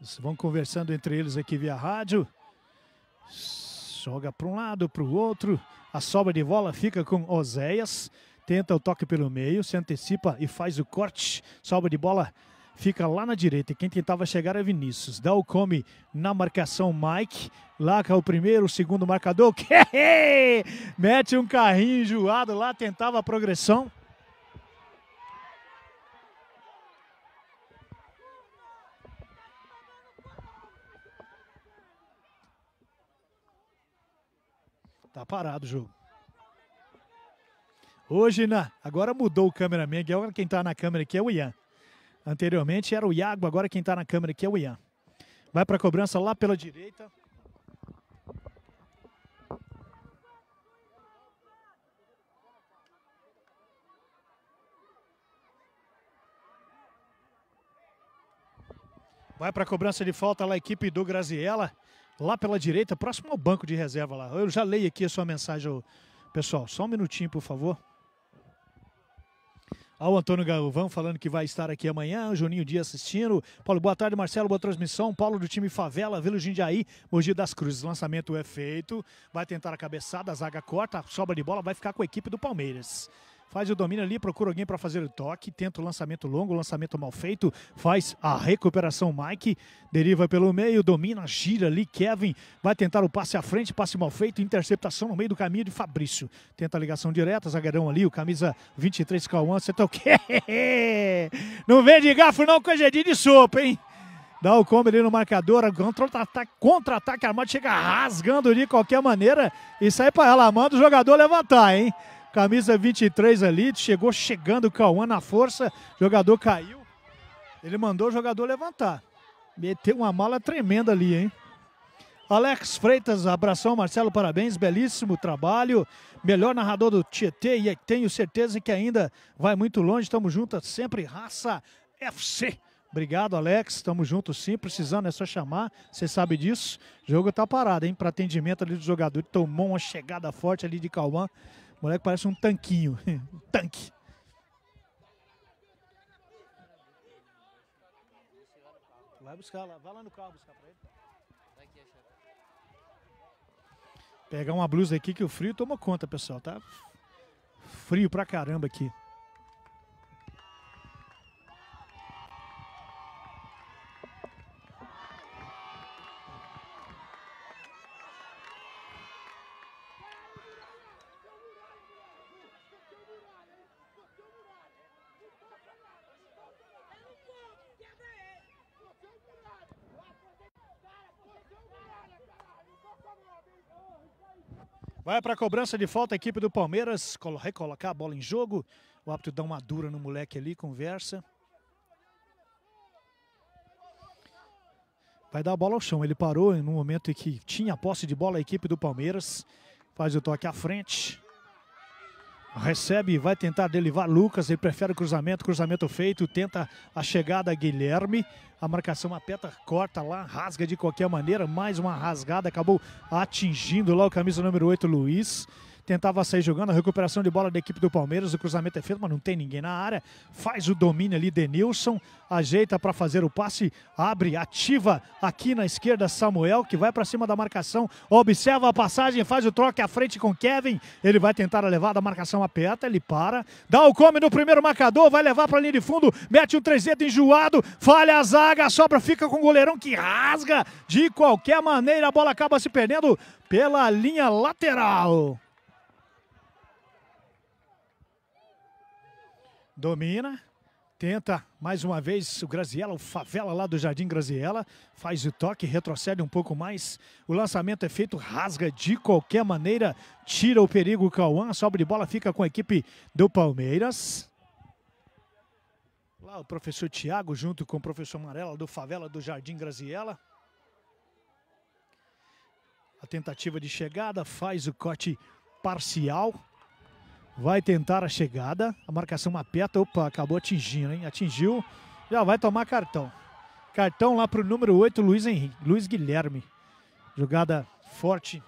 Eles vão conversando entre eles aqui via rádio. Joga para um lado, para o outro. A sobra de bola fica com Oséias. Tenta o toque pelo meio, se antecipa e faz o corte. Sobra de bola fica lá na direita. Quem tentava chegar é Vinícius. Dá o come na marcação Mike. Laca é o primeiro, o segundo marcador. (laughs) É mete um carrinho enjoado lá, tentava a progressão. Tá parado o jogo. Hoje, na, agora mudou o cameraman, agora é quem tá na câmera aqui é o Ian. Anteriormente era o Iago, agora quem tá na câmera aqui é o Ian. Vai pra cobrança lá pela direita. Vai para a cobrança de falta lá a equipe do Graziella, lá pela direita, próximo ao banco de reserva lá. Eu já leio aqui a sua mensagem, pessoal. Só um minutinho, por favor. Ao Antônio Galvão falando que vai estar aqui amanhã, o Juninho Dias assistindo. Paulo, boa tarde, Marcelo, boa transmissão. Paulo do time Favela, Vila Jindiaí, Mogi das Cruzes. Lançamento é feito, vai tentar a cabeçada, a zaga corta, sobra de bola, vai ficar com a equipe do Palmeiras faz o domínio ali, procura alguém para fazer o toque, tenta o lançamento longo, o lançamento mal feito, faz a recuperação Mike, deriva pelo meio, domina, gira ali, Kevin vai tentar o passe à frente, passe mal feito, interceptação no meio do caminho de Fabrício. Tenta a ligação direta, zagueirão ali, o camisa 23 Cauã, você tá o quê? (laughs) Não vem de gafo não, que de sopa, hein? Dá o combo ali no marcador, contra-ataque, contra armado, chega rasgando de qualquer maneira e sai para ela, manda o jogador levantar, hein? Camisa 23 ali, chegou chegando o Cauã na força, jogador caiu. Ele mandou o jogador levantar. Meteu uma mala tremenda ali, hein? Alex Freitas, abração, Marcelo, parabéns, belíssimo trabalho. Melhor narrador do Tietê e tenho certeza que ainda vai muito longe. Tamo juntos sempre raça FC. Obrigado, Alex. Tamo juntos sim, precisando é só chamar. Você sabe disso. O jogo tá parado, hein? Para atendimento ali do jogador. Tomou uma chegada forte ali de Cauã. O moleque parece um tanquinho. um (laughs) tanque. Vai buscar lá. Vai lá no carro buscar pra ele. Pegar uma blusa aqui que o frio toma conta, pessoal. Tá frio pra caramba aqui. Vai para a cobrança de falta a equipe do Palmeiras, recolocar a bola em jogo. O árbitro dá uma dura no moleque ali, conversa. Vai dar a bola ao chão. Ele parou no momento em que tinha posse de bola a equipe do Palmeiras. Faz o toque à frente. Recebe, vai tentar delivar Lucas, ele prefere o cruzamento, cruzamento feito, tenta a chegada Guilherme. A marcação aperta, corta lá, rasga de qualquer maneira, mais uma rasgada, acabou atingindo lá o camisa número 8, Luiz tentava sair jogando, a recuperação de bola da equipe do Palmeiras, o cruzamento é feito, mas não tem ninguém na área, faz o domínio ali Denilson, ajeita para fazer o passe, abre, ativa aqui na esquerda Samuel, que vai para cima da marcação, observa a passagem, faz o troque à frente com Kevin, ele vai tentar a levada, a marcação aperta, ele para, dá o come no primeiro marcador, vai levar para a linha de fundo, mete um três enjoado, falha a zaga, sobra fica com o goleirão que rasga, de qualquer maneira a bola acaba se perdendo pela linha lateral. Domina. Tenta mais uma vez o Graziella, o favela lá do Jardim Graziella. Faz o toque, retrocede um pouco mais. O lançamento é feito, rasga de qualquer maneira. Tira o perigo o Cauã. Sobra de bola, fica com a equipe do Palmeiras. Lá o professor Tiago, junto com o professor Amarela do Favela do Jardim Graziella. A tentativa de chegada faz o corte parcial. Vai tentar a chegada. A marcação aperta. Opa, acabou atingindo, hein? Atingiu. Já vai tomar cartão. Cartão lá para o número 8, Luiz, Henrique, Luiz Guilherme. Jogada forte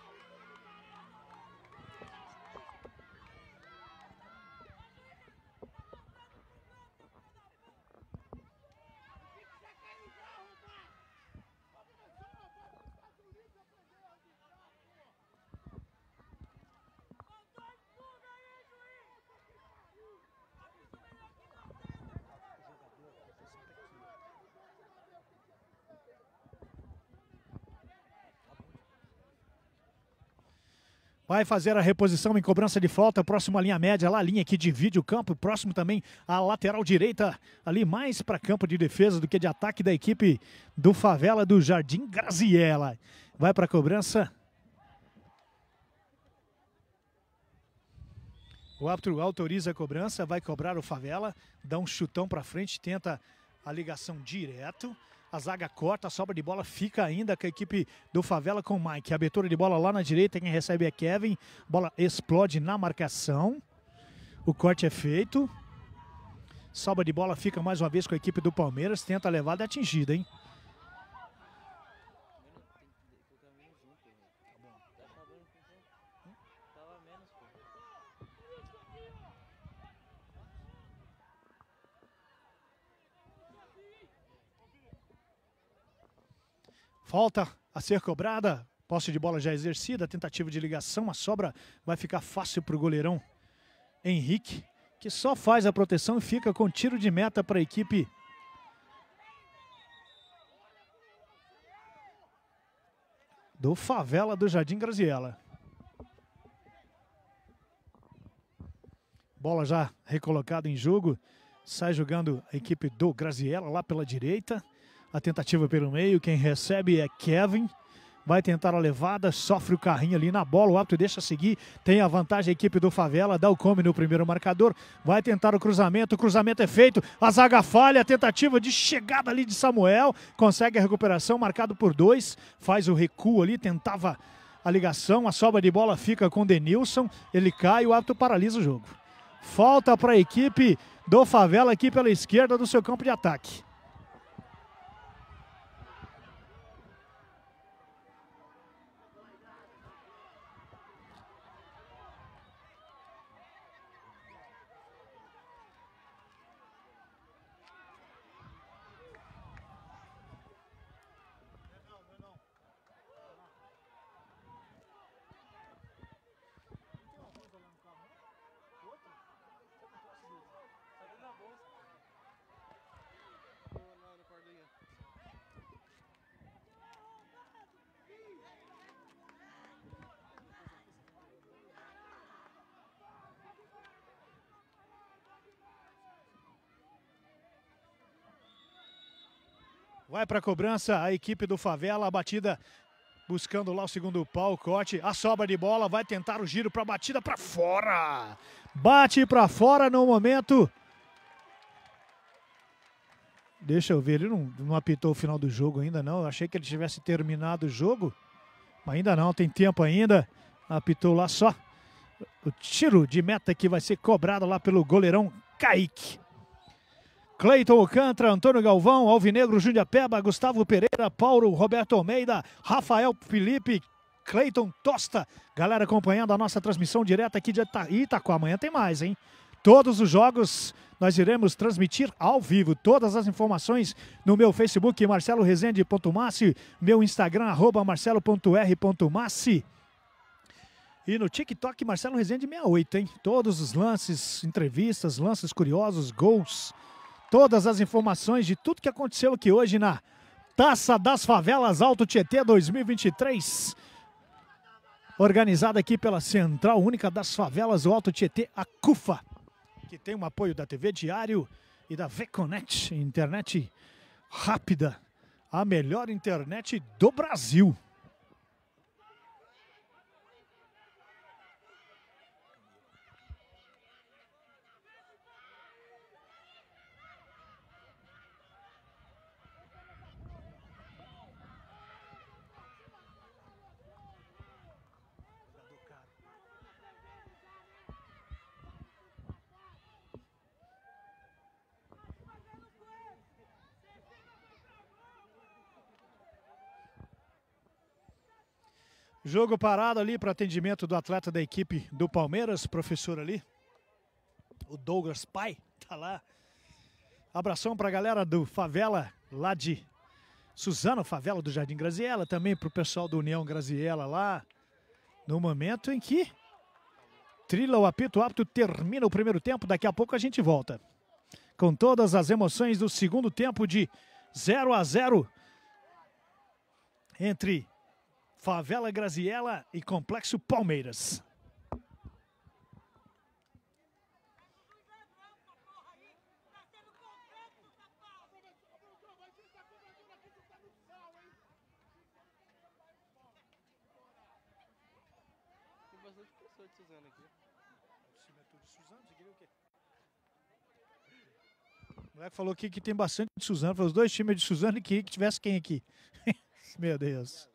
Vai fazer a reposição em cobrança de falta, próximo à linha média, lá a linha que divide o campo, próximo também à lateral direita, ali mais para campo de defesa do que de ataque da equipe do Favela do Jardim Graziella. Vai para a cobrança. O árbitro autoriza a cobrança, vai cobrar o Favela, dá um chutão para frente, tenta a ligação direto. A zaga corta, a sobra de bola fica ainda com a equipe do Favela com o Mike. Abertura de bola lá na direita, quem recebe é Kevin. Bola explode na marcação. O corte é feito. Sobra de bola fica mais uma vez com a equipe do Palmeiras. Tenta levar, levada, é atingida, hein? Falta a ser cobrada. Posse de bola já exercida, tentativa de ligação, a sobra vai ficar fácil para o goleirão Henrique, que só faz a proteção e fica com tiro de meta para a equipe. Do Favela do Jardim Graziella. Bola já recolocada em jogo. Sai jogando a equipe do Graziella lá pela direita. A tentativa pelo meio, quem recebe é Kevin. Vai tentar a levada, sofre o carrinho ali na bola, o árbitro deixa seguir, tem a vantagem a equipe do Favela, dá o come no primeiro marcador, vai tentar o cruzamento, o cruzamento é feito, a zaga falha, a tentativa de chegada ali de Samuel, consegue a recuperação, marcado por dois, faz o recuo ali, tentava a ligação, a sobra de bola fica com Denilson, ele cai, o árbitro paralisa o jogo. Falta para a equipe do Favela aqui pela esquerda do seu campo de ataque. Vai para a cobrança a equipe do Favela, a batida buscando lá o segundo pau, o corte, a sobra de bola, vai tentar o giro para a batida para fora. Bate para fora no momento. Deixa eu ver, ele não, não apitou o final do jogo ainda não. Eu achei que ele tivesse terminado o jogo. Mas ainda não, tem tempo ainda. Apitou lá só. O tiro de meta que vai ser cobrado lá pelo goleirão Kaique. Cleiton Cantra, Antônio Galvão, Alvinegro Jundiapeba, Gustavo Pereira, Paulo Roberto Almeida, Rafael Felipe, Cleiton Tosta. Galera acompanhando a nossa transmissão direta aqui de Ita Amanhã tem mais, hein? Todos os jogos nós iremos transmitir ao vivo. Todas as informações no meu Facebook, Marcelo meu Instagram, arroba marcelo.r.massi. E no TikTok, Marcelo Rezende 68, hein? Todos os lances, entrevistas, lances curiosos, gols todas as informações de tudo que aconteceu aqui hoje na Taça das Favelas Alto Tietê 2023. Organizada aqui pela Central Única das Favelas Alto Tietê, a CUFA, que tem um apoio da TV Diário e da VConnect, internet rápida, a melhor internet do Brasil. Jogo parado ali para atendimento do atleta da equipe do Palmeiras, professor ali. O Douglas Pai (laughs) tá lá. Abração para a galera do Favela lá de Suzano, Favela do Jardim Graziella, também para o pessoal do União Graziella lá. No momento em que trila o apito, o apito termina o primeiro tempo, daqui a pouco a gente volta. Com todas as emoções do segundo tempo de 0 a 0 entre Favela Graziella e Complexo Palmeiras. O moleque falou aqui que tem bastante de Suzano. Falou, os dois times de Suzano e queria que tivesse quem aqui. (laughs) Meu Deus.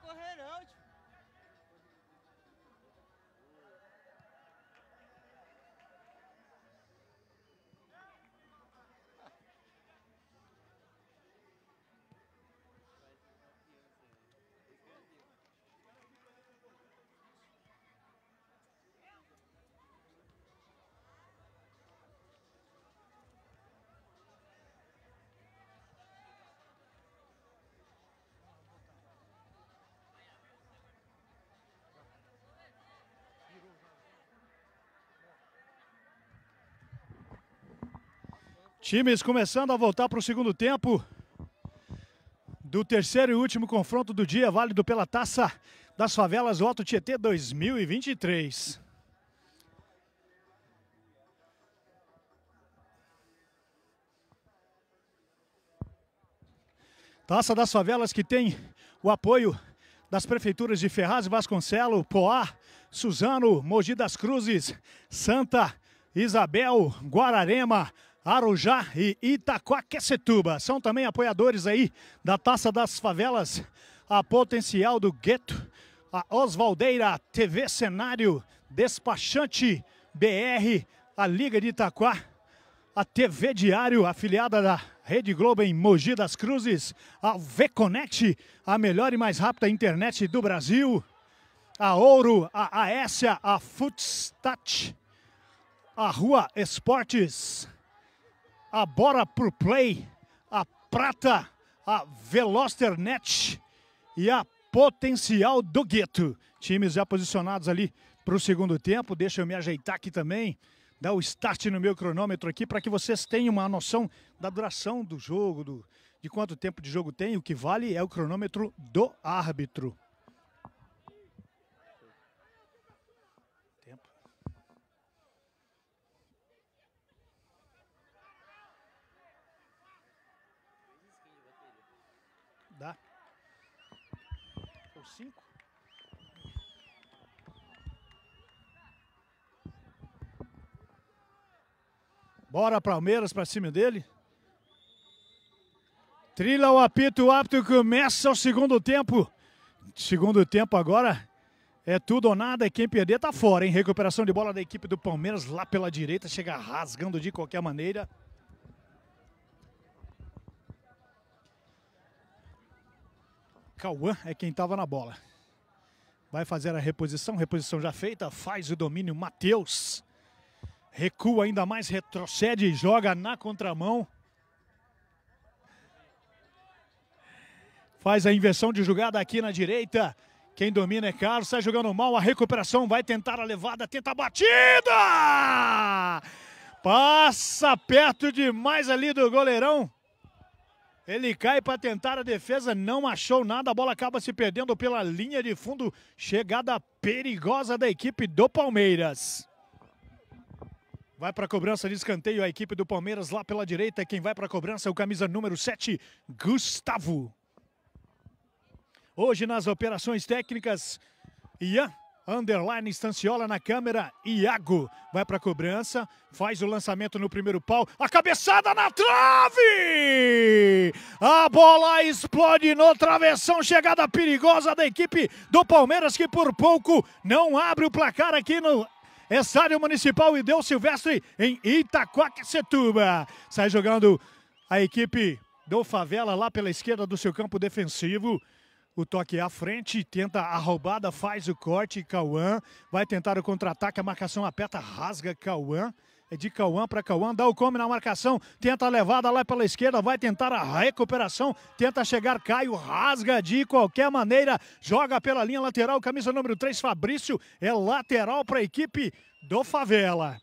correr não, tio. Times começando a voltar para o segundo tempo do terceiro e último confronto do dia, válido pela Taça das Favelas Otto Tietê 2023. Taça das Favelas que tem o apoio das prefeituras de Ferraz, Vasconcelo, Poá, Suzano, Mogi das Cruzes, Santa, Isabel, Guararema, Arujá e Quecetuba São também apoiadores aí da Taça das Favelas, a Potencial do Gueto, a Osvaldeira, TV Cenário, Despachante BR, a Liga de Itaquá, a TV Diário, afiliada da Rede Globo em Mogi das Cruzes, a VConnect, a melhor e mais rápida internet do Brasil, a Ouro, a Aécia, a Footstat, a Rua Esportes, a Bora Pro Play, a Prata, a Veloster Net e a Potencial do Gueto. Times já posicionados ali pro segundo tempo. Deixa eu me ajeitar aqui também dar o start no meu cronômetro aqui para que vocês tenham uma noção da duração do jogo, do, de quanto tempo de jogo tem. O que vale é o cronômetro do árbitro. 5. Bora Palmeiras para cima dele. Trilha o apito, o apito começa o segundo tempo. Segundo tempo agora é tudo ou nada, e quem perder tá fora, hein? Recuperação de bola da equipe do Palmeiras lá pela direita, chega rasgando de qualquer maneira. Cauã é quem estava na bola. Vai fazer a reposição, reposição já feita, faz o domínio, Matheus. Recua ainda mais, retrocede, joga na contramão. Faz a inversão de jogada aqui na direita. Quem domina é Carlos, sai jogando mal, a recuperação vai tentar a levada, tenta a batida! Passa perto demais ali do goleirão. Ele cai para tentar a defesa, não achou nada. A bola acaba se perdendo pela linha de fundo. Chegada perigosa da equipe do Palmeiras. Vai para a cobrança de escanteio a equipe do Palmeiras lá pela direita. Quem vai para a cobrança é o camisa número 7, Gustavo. Hoje nas operações técnicas, Ian Underline Estanciola na câmera. Iago vai para a cobrança. Faz o lançamento no primeiro pau. A cabeçada na trave! A bola explode no travessão. Chegada perigosa da equipe do Palmeiras que por pouco não abre o placar aqui no Estádio Municipal e deu Silvestre em Itaquaquecetuba. Sai jogando a equipe do Favela lá pela esquerda do seu campo defensivo. O toque é à frente, tenta a roubada, faz o corte. Cauã vai tentar o contra-ataque. A marcação aperta, rasga Cauã. É de Cauã para Cauã, dá o come na marcação, tenta a levada lá pela esquerda, vai tentar a recuperação, tenta chegar Caio, rasga de qualquer maneira, joga pela linha lateral, camisa número 3, Fabrício, é lateral para a equipe do Favela.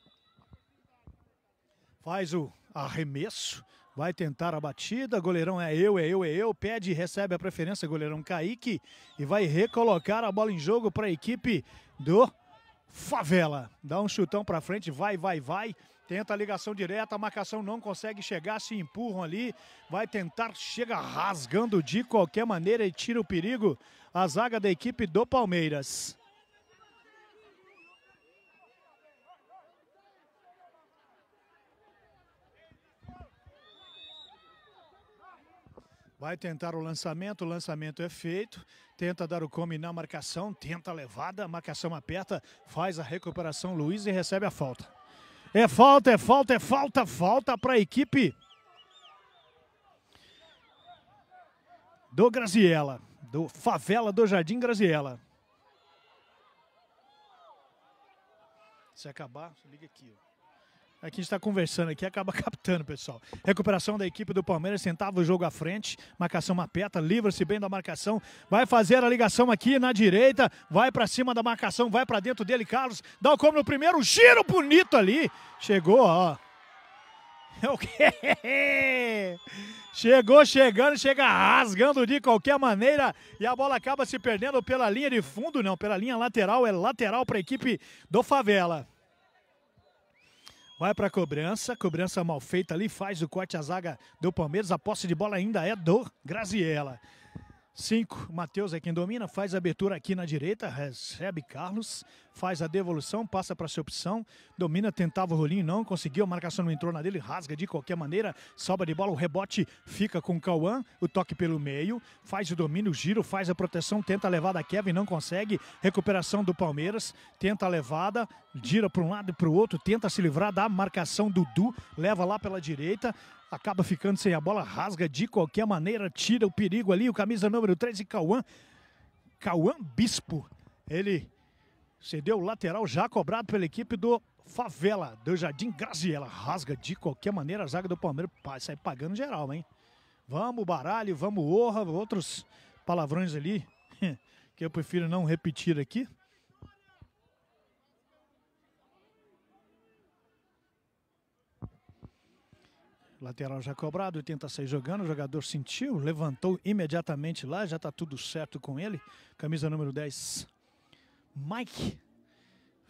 Faz o arremesso, Vai tentar a batida, goleirão é eu, é eu, é eu, pede e recebe a preferência, goleirão Kaique, e vai recolocar a bola em jogo para a equipe do Favela. Dá um chutão para frente, vai, vai, vai, tenta a ligação direta, a marcação não consegue chegar, se empurram ali, vai tentar, chega rasgando de qualquer maneira e tira o perigo a zaga da equipe do Palmeiras. Vai tentar o lançamento, o lançamento é feito. Tenta dar o come na marcação, tenta a levada, a marcação aperta, faz a recuperação Luiz e recebe a falta. É falta, é falta, é falta, falta para a equipe do Graziella, do Favela do Jardim Graziella. Se acabar, liga aqui, ó é que a gente está conversando aqui acaba (laughs) captando, pessoal. Recuperação da equipe do Palmeiras, sentava o jogo à frente, marcação mapeta, livra-se bem da marcação, vai fazer a ligação aqui na direita, vai para cima da marcação, vai para dentro dele, Carlos, dá o como no primeiro, giro bonito ali, chegou, ó. É (laughs) chegou chegando, chega rasgando de qualquer maneira e a bola acaba se perdendo pela linha de fundo, não, pela linha lateral, é lateral para a equipe do Favela. Vai para a cobrança, cobrança mal feita ali, faz o corte à zaga do Palmeiras, a posse de bola ainda é do Graziella. 5, Matheus é quem domina, faz a abertura aqui na direita, recebe Carlos, faz a devolução, passa para a sua opção, domina, tentava o rolinho, não conseguiu, a marcação não entrou na dele, rasga de qualquer maneira, salva de bola, o rebote fica com o Cauã, o toque pelo meio, faz o domínio, o giro, faz a proteção, tenta a levada a Kevin, não consegue, recuperação do Palmeiras, tenta a levada, gira para um lado e para o outro, tenta se livrar da marcação do Du, leva lá pela direita, acaba ficando sem a bola, rasga de qualquer maneira, tira o perigo ali, o camisa número 13, Cauã, Cauã Bispo, ele cedeu o lateral já cobrado pela equipe do Favela, do Jardim Graziella, rasga de qualquer maneira a zaga do Palmeiras, sai pagando geral, hein? Vamos baralho, vamos orra, outros palavrões ali, (laughs) que eu prefiro não repetir aqui. Lateral já cobrado, 86 jogando, o jogador sentiu, levantou imediatamente lá, já está tudo certo com ele. Camisa número 10, Mike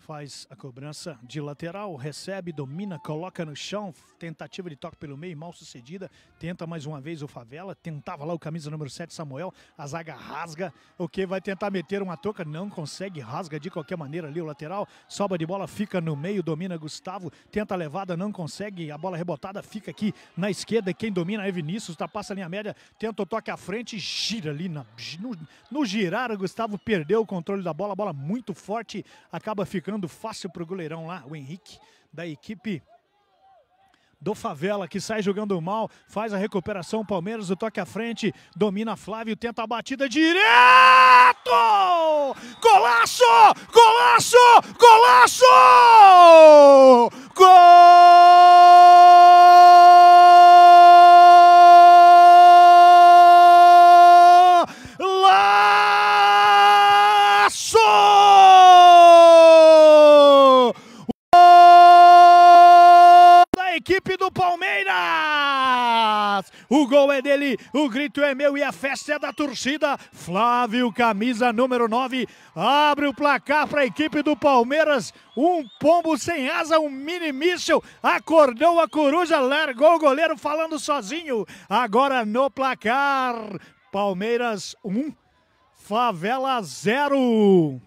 faz a cobrança de lateral, recebe, domina, coloca no chão, tentativa de toque pelo meio, mal sucedida, tenta mais uma vez o Favela, tentava lá o camisa número 7, Samuel, a zaga rasga, o que vai tentar meter uma toca, não consegue, rasga de qualquer maneira ali o lateral, sobra de bola, fica no meio, domina Gustavo, tenta a levada, não consegue, a bola rebotada fica aqui na esquerda, quem domina é Vinícius, tá, passa a linha média, tenta o toque à frente, gira ali, na, no, no girar, o Gustavo perdeu o controle da bola, a bola muito forte, acaba ficando fácil para o goleirão lá, o Henrique, da equipe do Favela, que sai jogando mal, faz a recuperação, Palmeiras, o toque à frente, domina Flávio, tenta a batida direto! Golaço! Golaço! Golaço! Gol! o gol é dele, o grito é meu e a festa é da torcida. Flávio, camisa número 9, abre o placar para a equipe do Palmeiras. Um pombo sem asa, um mini míssil, acordou a coruja, largou o goleiro falando sozinho. Agora no placar, Palmeiras 1, um, Favela 0.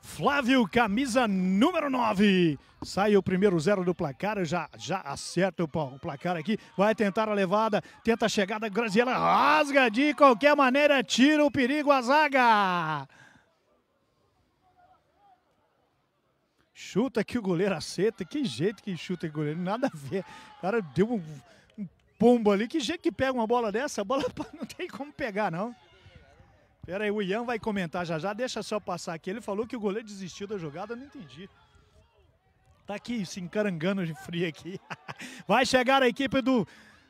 Flávio, camisa número 9. Sai o primeiro zero do placar, já, já acerta o, o placar aqui. Vai tentar a levada, tenta a chegada, Graziella rasga de qualquer maneira, tira o perigo a zaga. Chuta que o goleiro acerta, que jeito que chuta o goleiro, nada a ver. O cara deu um, um pombo ali, que jeito que pega uma bola dessa, a bola (laughs) não tem como pegar não. Pera aí, o Ian vai comentar já já, deixa só passar aqui. Ele falou que o goleiro desistiu da jogada, não entendi. Tá aqui se encarangando de frio aqui. (laughs) Vai chegar a equipe do.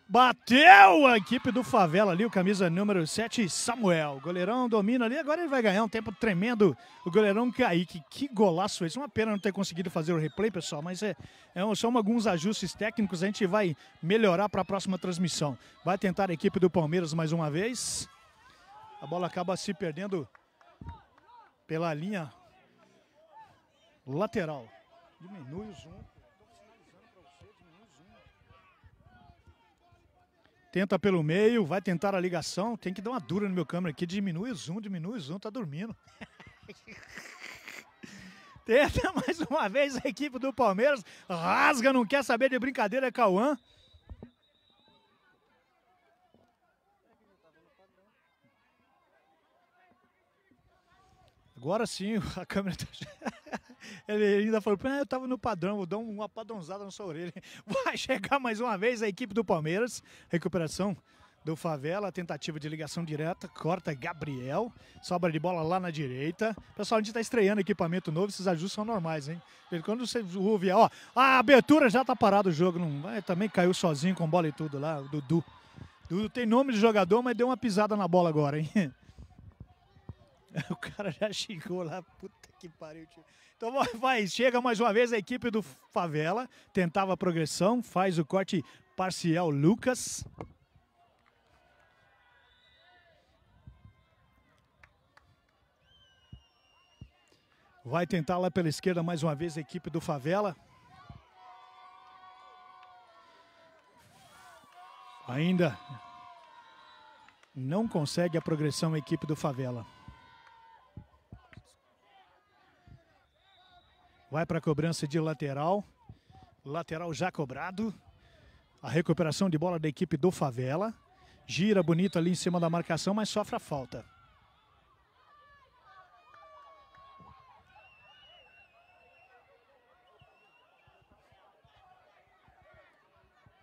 Bateu a equipe do Favela ali, o camisa número 7, Samuel. O goleirão domina ali, agora ele vai ganhar um tempo tremendo. O goleirão Kaique, que golaço esse. Uma pena não ter conseguido fazer o replay, pessoal, mas é, é são alguns ajustes técnicos, a gente vai melhorar para a próxima transmissão. Vai tentar a equipe do Palmeiras mais uma vez. A bola acaba se perdendo pela linha lateral. Diminui o zoom. Tenta pelo meio, vai tentar a ligação. Tem que dar uma dura no meu câmera aqui. Diminui o zoom, diminui o zoom, tá dormindo. (laughs) Tenta mais uma vez a equipe do Palmeiras. Rasga, não quer saber de brincadeira, Cauã. Agora sim, (laughs) a câmera tá... (laughs) Ele ainda falou, ah, eu tava no padrão, vou dar uma padronzada na sua orelha. (laughs) Vai chegar mais uma vez a equipe do Palmeiras. Recuperação do Favela, tentativa de ligação direta, corta Gabriel, sobra de bola lá na direita. Pessoal, a gente está estreando equipamento novo, esses ajustes são normais, hein? Quando você ouve, ó, a abertura já tá parado o jogo, não também caiu sozinho com bola e tudo lá, o Dudu. Dudu tem nome de jogador, mas deu uma pisada na bola agora, hein? (laughs) O cara já xingou lá, puta que pariu. Tio. Então vai, chega mais uma vez a equipe do Favela, tentava a progressão, faz o corte parcial Lucas. Vai tentar lá pela esquerda mais uma vez a equipe do Favela. Ainda não consegue a progressão a equipe do Favela. Vai para a cobrança de lateral. Lateral já cobrado. A recuperação de bola da equipe do Favela. Gira bonito ali em cima da marcação, mas sofre a falta.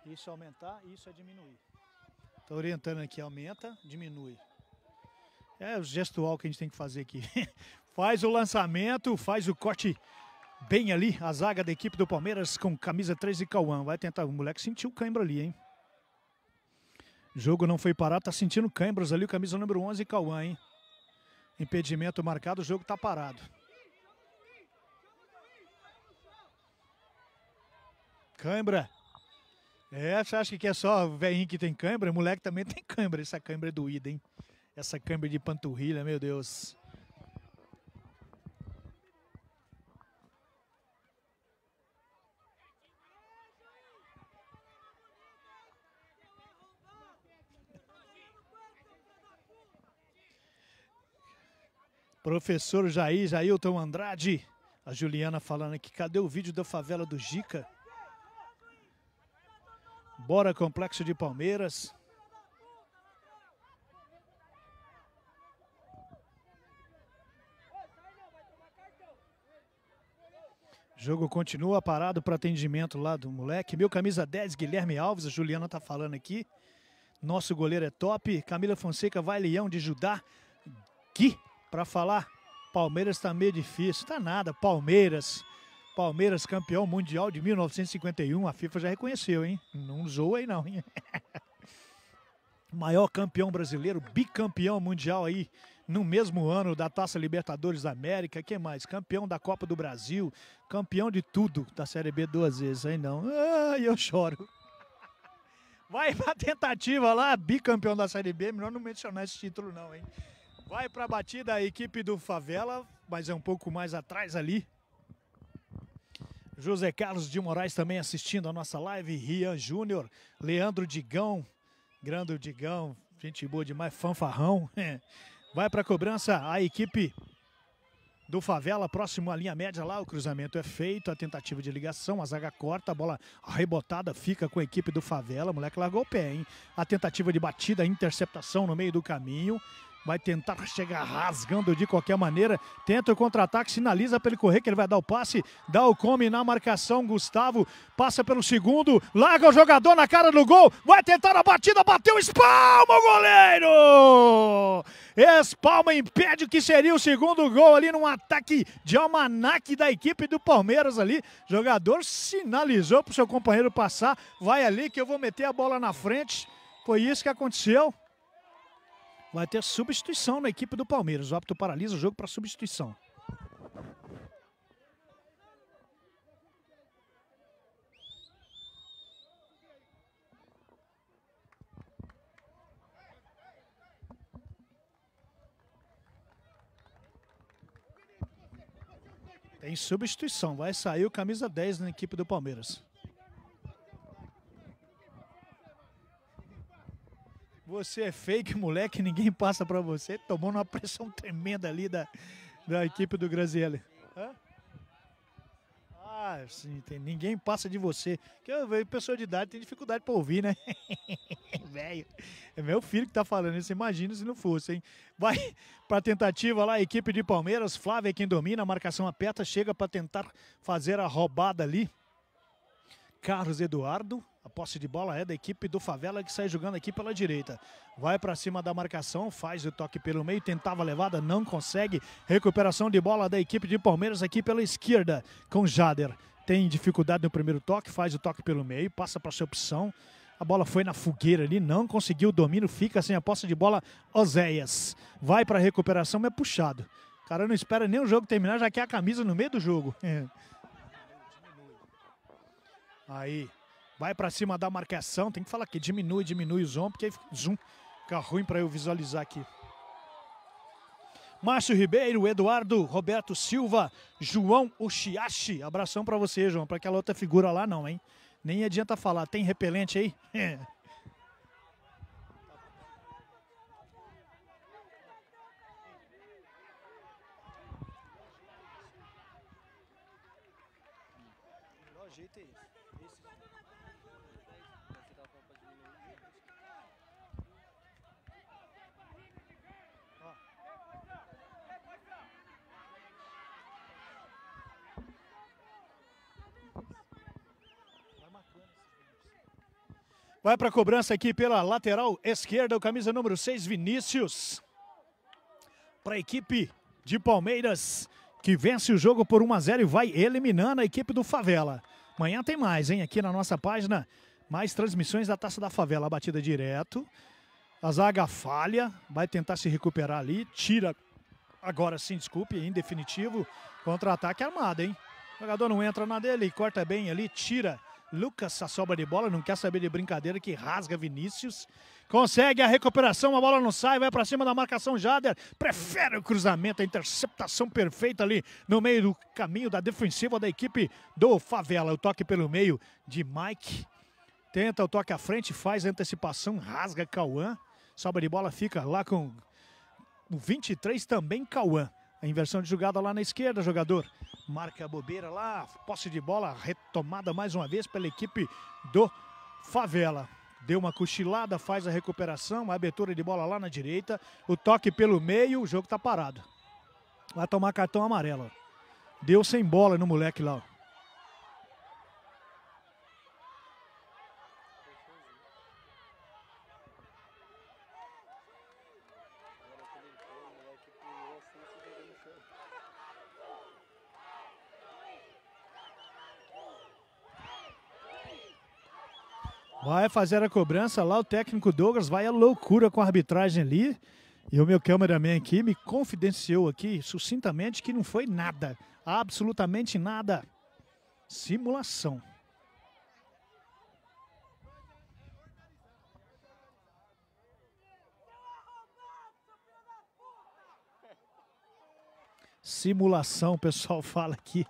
Isso é aumentar, isso é diminuir. Está orientando aqui, aumenta, diminui. É o gestual que a gente tem que fazer aqui. (laughs) faz o lançamento, faz o corte Bem ali, a zaga da equipe do Palmeiras com camisa 13 e Cauã. Vai tentar, o moleque sentiu cãibra ali, hein? O jogo não foi parar, tá sentindo cãibras ali, o camisa número 11 Cauã, hein? Impedimento marcado, o jogo tá parado. Cãibra. É, você acha que é só velhinho que tem cãibra? Moleque também tem cãibra. Essa cãibra é doída, hein? Essa cãibra de panturrilha, meu Deus. Professor Jair, Jailton Andrade. A Juliana falando aqui, cadê o vídeo da favela do Jica? Bora, Complexo de Palmeiras. Jogo continua parado para atendimento lá do moleque. Meu camisa 10, Guilherme Alves, a Juliana tá falando aqui. Nosso goleiro é top. Camila Fonseca vai leão de Judá. Gui para falar. Palmeiras está meio difícil, está nada. Palmeiras, Palmeiras campeão mundial de 1951, a FIFA já reconheceu, hein? Não zoa aí não, hein? (laughs) Maior campeão brasileiro, bicampeão mundial aí no mesmo ano da Taça Libertadores da América, que mais? Campeão da Copa do Brasil, campeão de tudo da Série B duas vezes, aí não. Ai, eu choro. Vai pra tentativa lá, bicampeão da Série B, melhor não mencionar esse título não, hein? Vai para a batida a equipe do Favela, mas é um pouco mais atrás ali. José Carlos de Moraes também assistindo a nossa live. Rian Júnior, Leandro Digão, grande Digão, gente boa demais, fanfarrão. (laughs) Vai para a cobrança a equipe do Favela, próximo à linha média lá, o cruzamento é feito, a tentativa de ligação, a zaga corta, a bola rebotada fica com a equipe do Favela, o moleque largou o pé, hein? A tentativa de batida, interceptação no meio do caminho, vai tentar chegar rasgando de qualquer maneira, tenta o contra-ataque, sinaliza para ele correr, que ele vai dar o passe, dá o come na marcação, Gustavo passa pelo segundo, larga o jogador na cara do gol, vai tentar a batida, bateu, espalma o goleiro! Espalma impede o que seria o segundo gol ali num ataque de almanac da equipe do Palmeiras ali, jogador sinalizou para o seu companheiro passar, vai ali que eu vou meter a bola na frente, foi isso que aconteceu. Vai ter substituição na equipe do Palmeiras. O árbitro paralisa o jogo para substituição. Tem substituição. Vai sair o camisa 10 na equipe do Palmeiras. Você é fake, (laughs) moleque, ninguém passa para você. Tomou uma pressão tremenda ali da, da equipe do Grazielli. Hã? Ah, sim, tem, ninguém passa de você. Que eu vejo pessoa de idade tem dificuldade para ouvir, né? (laughs) Velho, é meu filho que tá falando isso, imagina se não fosse, hein? Vai para tentativa lá, equipe de Palmeiras, Flávia é quem domina, a marcação aperta, chega para tentar fazer a roubada ali. Carlos Eduardo a posse de bola é da equipe do Favela que sai jogando aqui pela direita. Vai para cima da marcação, faz o toque pelo meio, tentava levada, não consegue. Recuperação de bola da equipe de Palmeiras aqui pela esquerda com Jader. Tem dificuldade no primeiro toque, faz o toque pelo meio, passa para sua opção. A bola foi na fogueira ali, não conseguiu o domínio, fica sem a posse de bola. Oséias vai para recuperação, mas é puxado. O cara não espera nem o jogo terminar, já quer a camisa no meio do jogo. (laughs) Aí, Vai para cima da marcação. Tem que falar que diminui, diminui o zoom, porque aí zoom fica ruim para eu visualizar aqui. Márcio Ribeiro, Eduardo, Roberto Silva, João Uchiashi. Abração para você, João. Para aquela outra figura lá não, hein? Nem adianta falar. Tem repelente aí? (laughs) É. Vai para a cobrança aqui pela lateral esquerda, o camisa número 6, Vinícius. Para a equipe de Palmeiras, que vence o jogo por 1 a 0 e vai eliminando a equipe do Favela. Amanhã tem mais, hein? Aqui na nossa página, mais transmissões da Taça da Favela. A batida direto. A zaga falha, vai tentar se recuperar ali, tira agora sim, desculpe, em definitivo, contra-ataque armado, hein? O jogador não entra na dele, corta bem ali, tira Lucas, a sobra de bola, não quer saber de brincadeira, que rasga Vinícius. Consegue a recuperação, a bola não sai, vai para cima da marcação Jader. Prefere o cruzamento, a interceptação perfeita ali no meio do caminho da defensiva da equipe do Favela. O toque pelo meio de Mike. Tenta o toque à frente, faz a antecipação, rasga Cauã. Sobra de bola fica lá com o 23 também Cauã. A inversão de jogada lá na esquerda, jogador. Marca a bobeira lá, posse de bola retomada mais uma vez pela equipe do Favela. Deu uma cochilada, faz a recuperação, a abertura de bola lá na direita, o toque pelo meio, o jogo tá parado. Vai tomar cartão amarelo. Deu sem bola no moleque lá, ó. Vai fazer a cobrança lá, o técnico Douglas vai à loucura com a arbitragem ali. E o meu cameraman aqui me confidenciou aqui sucintamente que não foi nada, absolutamente nada. Simulação. Simulação, o pessoal (laughs) fala aqui.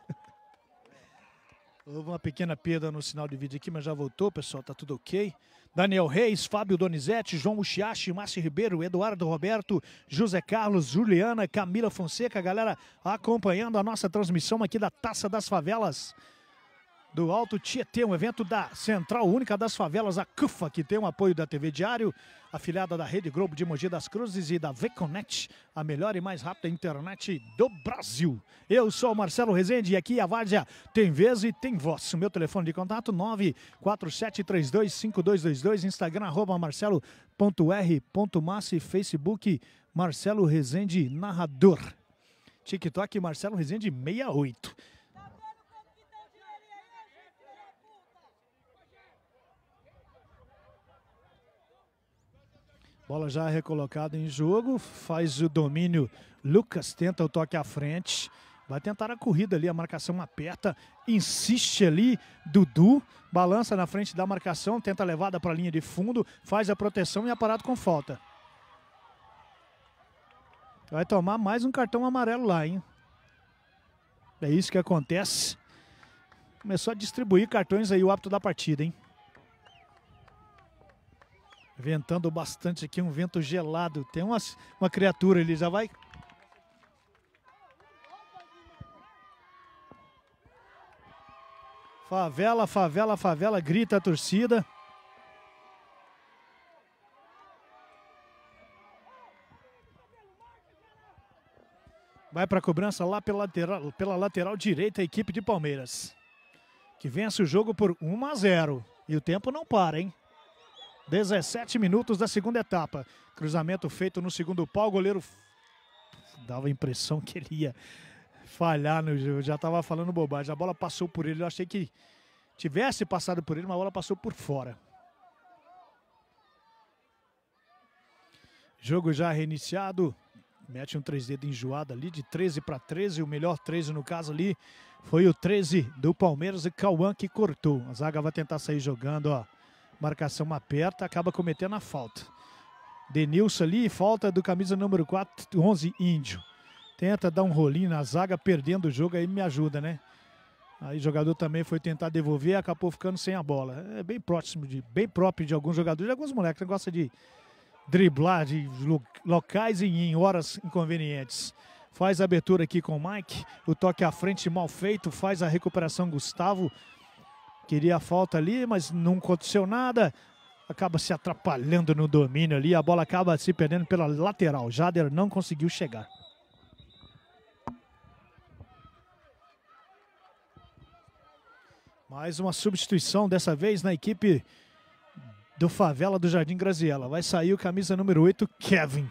Houve uma pequena perda no sinal de vídeo aqui, mas já voltou, pessoal, tá tudo ok. Daniel Reis, Fábio Donizete, João Muxiachi, Márcio Ribeiro, Eduardo Roberto, José Carlos, Juliana, Camila Fonseca, galera acompanhando a nossa transmissão aqui da Taça das Favelas do Alto Tietê, um evento da Central Única das Favelas, a CUFA, que tem o um apoio da TV Diário, afiliada da Rede Globo de Mogi das Cruzes e da Veconet, a melhor e mais rápida internet do Brasil. Eu sou o Marcelo Rezende e aqui a Várzea tem vez e tem voz. O meu telefone de contato 947325222, Instagram arroba marcelo.r.massi, Facebook Marcelo Rezende Narrador. TikTok Marcelo Rezende 68. Bola já recolocada em jogo, faz o domínio. Lucas tenta o toque à frente. Vai tentar a corrida ali, a marcação aperta, insiste ali, Dudu, balança na frente da marcação, tenta a levada para a linha de fundo, faz a proteção e é parado com falta. Vai tomar mais um cartão amarelo lá, hein? É isso que acontece. Começou a distribuir cartões aí o hábito da partida, hein? Ventando bastante aqui, um vento gelado. Tem uma, uma criatura ali, já vai Favela, favela, favela, grita a torcida. Vai para a cobrança lá pela lateral, pela lateral direita a equipe de Palmeiras. Que vence o jogo por 1 a 0. E o tempo não para, hein? 17 minutos da segunda etapa. Cruzamento feito no segundo pau, o goleiro dava a impressão que ele ia falhar no eu já estava falando bobagem. A bola passou por ele, eu achei que tivesse passado por ele, mas a bola passou por fora. Jogo já reiniciado. Mete um 3 dedo enjoado ali, de 13 para 13. O melhor 13 no caso ali foi o 13 do Palmeiras e Cauã que cortou. A zaga vai tentar sair jogando, ó marcação aperta, acaba cometendo a falta. Denilson ali, falta do camisa número 4, 11, Índio. Tenta dar um rolinho na zaga, perdendo o jogo, aí me ajuda, né? Aí o jogador também foi tentar devolver e acabou ficando sem a bola. É bem próximo, de, bem próprio de alguns jogadores, de alguns moleques que né? gosta de driblar de locais e em horas inconvenientes. Faz a abertura aqui com o Mike, o toque à frente mal feito, faz a recuperação Gustavo, Queria a falta ali, mas não aconteceu nada. Acaba se atrapalhando no domínio ali. A bola acaba se perdendo pela lateral. Jader não conseguiu chegar. Mais uma substituição, dessa vez na equipe do Favela do Jardim Graziella. Vai sair o camisa número 8, Kevin.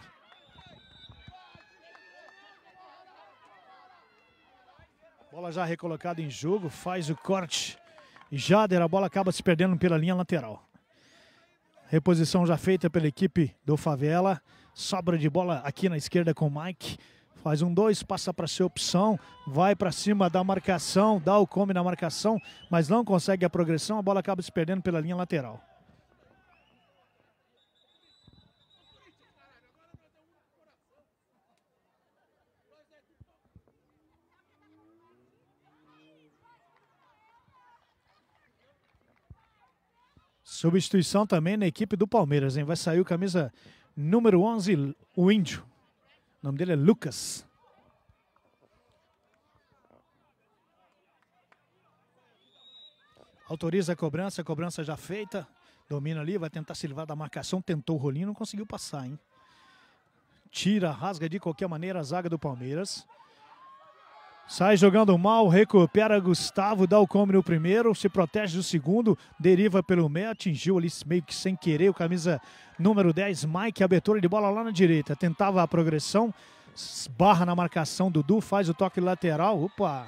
Bola já recolocada em jogo, faz o corte Jader, a bola acaba se perdendo pela linha lateral. Reposição já feita pela equipe do Favela. Sobra de bola aqui na esquerda com o Mike. Faz um dois, passa para ser opção, vai para cima da marcação, dá o come na marcação, mas não consegue a progressão, a bola acaba se perdendo pela linha lateral. Substituição também na equipe do Palmeiras, hein? Vai sair o camisa número 11, o Índio. O nome dele é Lucas. Autoriza a cobrança, a cobrança já feita. Domina ali, vai tentar livrar da marcação. Tentou o rolinho, não conseguiu passar, hein? Tira, rasga de qualquer maneira a zaga do Palmeiras. Sai jogando mal, recupera Gustavo, dá o come no primeiro, se protege do segundo, deriva pelo meio, atingiu ali meio que sem querer o camisa número 10, Mike, abertura de bola lá na direita, tentava a progressão, barra na marcação, Dudu faz o toque lateral, opa,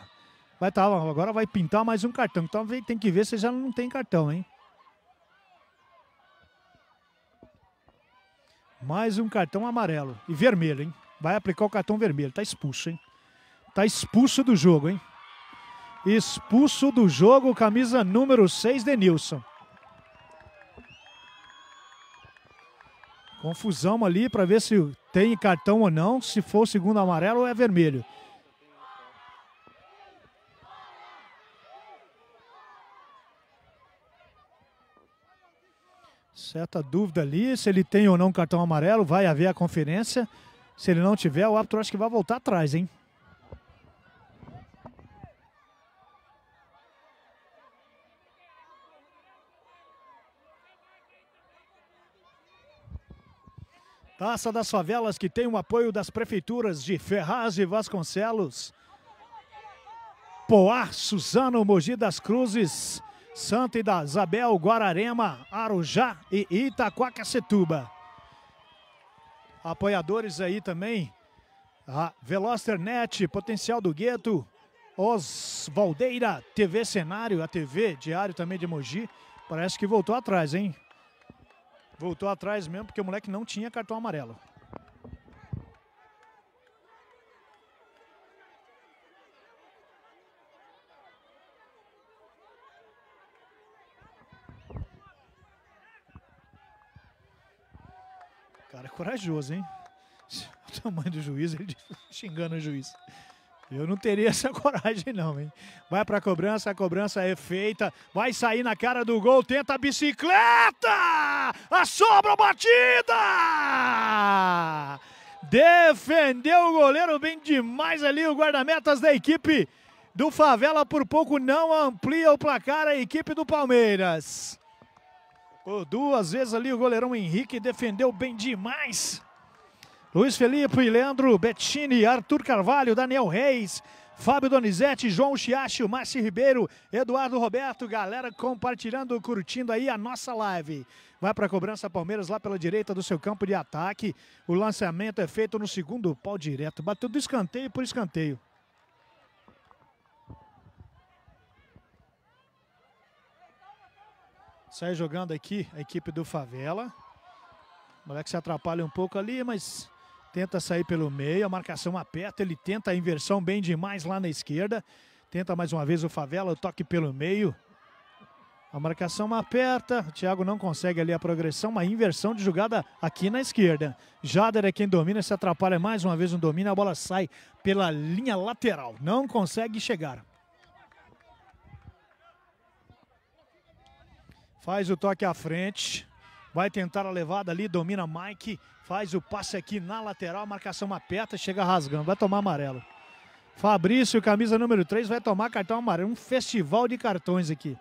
vai tá, agora vai pintar mais um cartão, então tem que ver se já não tem cartão, hein? Mais um cartão amarelo e vermelho, hein? Vai aplicar o cartão vermelho, tá expulso, hein? Tá expulso do jogo, hein? Expulso do jogo, camisa número 6, Denilson. Confusão ali para ver se tem cartão ou não. Se for o segundo amarelo, é vermelho. Certa dúvida ali se ele tem ou não cartão amarelo. Vai haver a conferência. Se ele não tiver, o árbitro acho que vai voltar atrás, hein? Taça das Favelas, que tem o apoio das prefeituras de Ferraz e Vasconcelos, Poá, Suzano, Mogi das Cruzes, Santa Isabel, Guararema, Arujá e Itaquaquecetuba. Apoiadores aí também, a Velosternet, Potencial do Gueto, Osvaldeira, TV Cenário, a TV Diário também de Mogi. Parece que voltou atrás, hein? Voltou atrás mesmo, porque o moleque não tinha cartão amarelo. Cara, é corajoso, hein? (laughs) O tamanho do juiz, ele (laughs) xingando o juiz. Eu não teria essa (laughs) coragem, não, hein? Vai pra cobrança, a cobrança é feita. Vai sair na cara do gol, tenta a bicicleta! a sobra batida! Defendeu o goleiro bem demais ali, o guarda-metas da equipe do Favela por pouco não amplia o placar a equipe do Palmeiras. Oh, duas vezes ali o goleirão Henrique defendeu bem demais. Luiz Felipe, Leandro Bettini, Arthur Carvalho, Daniel Reis, Fábio Donizete, João Chiacho, Márcio Ribeiro, Eduardo Roberto, galera compartilhando, curtindo aí a nossa live. Vai para a cobrança Palmeiras lá pela direita do seu campo de ataque. O lançamento é feito no segundo pau direto. Bateu do escanteio por escanteio. Sai jogando aqui a equipe do Favela. O moleque se atrapalha um pouco ali, mas tenta sair pelo meio. A marcação aperta, ele tenta a inversão bem demais lá na esquerda. Tenta mais uma vez o Favela, o toque pelo meio. A marcação aperta, o Thiago não consegue ali a progressão, uma inversão de jogada aqui na esquerda. Jader é quem domina, se atrapalha mais uma vez no domínio, a bola sai pela linha lateral, não consegue chegar. Faz o toque à frente, vai tentar a levada ali, domina Mike, faz o passe aqui na lateral, a marcação aperta, chega rasgando, vai tomar amarelo. Fabrício, camisa número 3, vai tomar cartão amarelo, um festival de cartões aqui.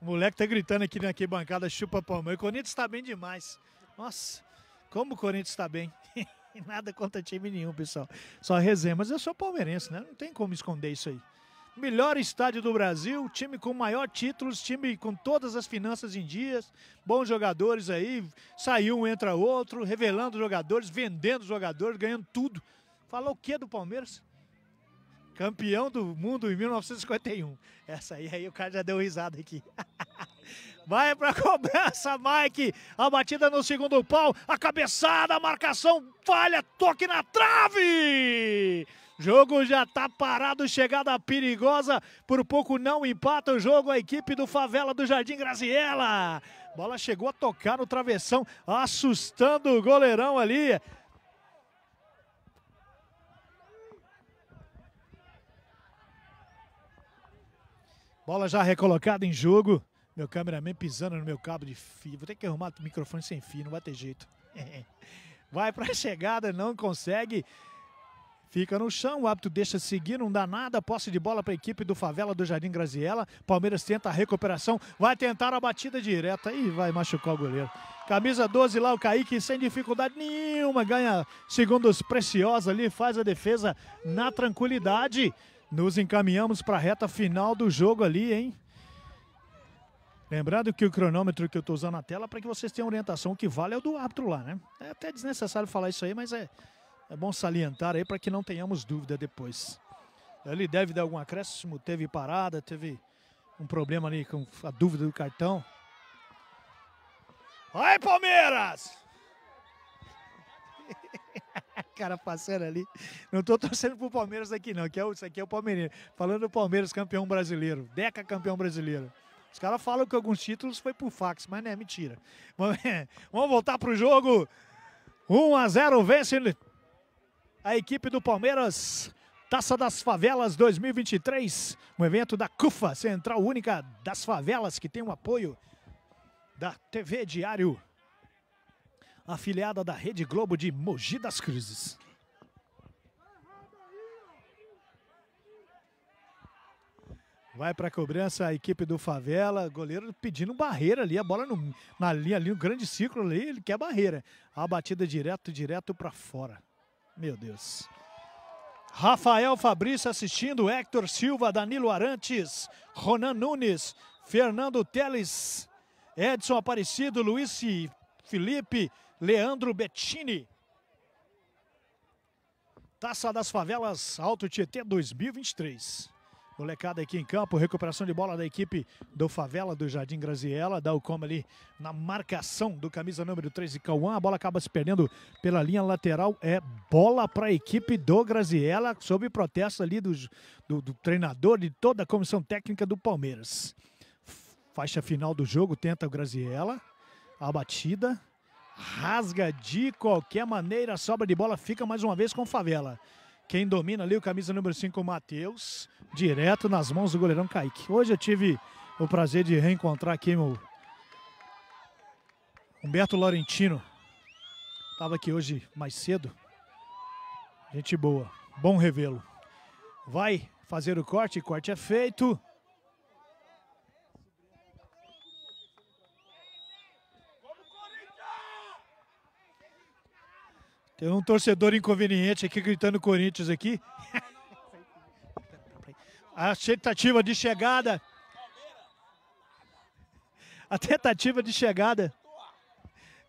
O moleque tá gritando aqui na bancada, chupa Palmeiras. o Corinthians tá bem demais. Nossa, como o Corinthians tá bem. (laughs) Nada contra time nenhum, pessoal. Só resenha. Mas eu sou palmeirense, né? Não tem como esconder isso aí. Melhor estádio do Brasil, time com maior títulos, time com todas as finanças em dias, bons jogadores aí, saiu um, entra outro, revelando jogadores, vendendo jogadores, ganhando tudo. Falou o que do Palmeiras? campeão do mundo em 1951. Essa aí, aí o cara já deu risada aqui. (laughs) Vai pra cobrança, Mike. A batida no segundo pau. A cabeçada, a marcação falha, toque na trave. Jogo já tá parado, chegada perigosa. Por pouco não empata o jogo a equipe do Favela do Jardim Graziella. Bola chegou a tocar no travessão, assustando o goleirão ali. Bola já recolocada em jogo. Meu cameraman pisando no meu cabo de fio. Vou ter que arrumar o microfone sem fio, não vai ter jeito. (laughs) Vai para a chegada, não consegue. Fica no chão, o hábito deixa seguir, não dá nada. Posse de bola para a equipe do Favela do Jardim Graziella. Palmeiras tenta a recuperação, vai tentar a batida direta e vai machucar o goleiro. Camisa 12 lá, o Kaique, sem dificuldade nenhuma, ganha segundos preciosos ali, faz a defesa na tranquilidade. Nos encaminhamos para a reta final do jogo ali, hein? Lembrando que o cronômetro que eu estou usando na tela, para que vocês tenham orientação, o que vale é o do árbitro lá, né? É até desnecessário falar isso aí, mas é, é bom salientar aí para que não tenhamos dúvida depois. Ele deve dar algum acréscimo, teve parada, teve um problema ali com a dúvida do cartão. Vai, Palmeiras! cara passando ali. Não estou torcendo pro Palmeiras aqui, não, que é, isso aqui é o Palmeirense. Falando do Palmeiras, campeão brasileiro, Deca campeão brasileiro. Os caras falam que alguns títulos foi por fax, mas não é mentira. Vamos, (laughs) vamos voltar pro jogo. 1 a 0 vence a equipe do Palmeiras. Taça das Favelas 2023, um evento da CUFA, Central Única das Favelas, que tem o um apoio da TV Diário afiliada da Rede Globo de Mogi das Cruzes. Vai para a cobrança a equipe do Favela, goleiro pedindo barreira ali, a bola no, na linha ali, um grande ciclo ali, ele quer barreira. A batida direto, direto para fora. Meu Deus. Rafael Fabrício assistindo, Héctor Silva, Danilo Arantes, Ronan Nunes, Fernando Teles, Edson Aparecido, Luiz Felipe, Leandro Bettini. Taça das Favelas Alto Tietê 2023. Molecada aqui em campo, recuperação de bola da equipe do Favela, do Jardim Graziella. Dá o como ali na marcação do camisa número 3 e Cauã. A bola acaba se perdendo pela linha lateral. É bola para a equipe do Graziella, sob protesto ali do, do, do treinador e toda a comissão técnica do Palmeiras. Faixa final do jogo, tenta o Graziella. A batida, rasga de qualquer maneira, sobra de bola, fica mais uma vez com Favela. Quem domina ali o camisa número 5, Matheus, direto nas mãos do goleirão Kaique. Hoje eu tive o prazer de reencontrar aqui o Humberto Laurentino. Estava aqui hoje mais cedo. Gente boa, bom revê-lo. Vai fazer o corte, corte é feito. Tem um torcedor inconveniente aqui gritando Corinthians aqui. A tentativa de chegada. A tentativa de chegada.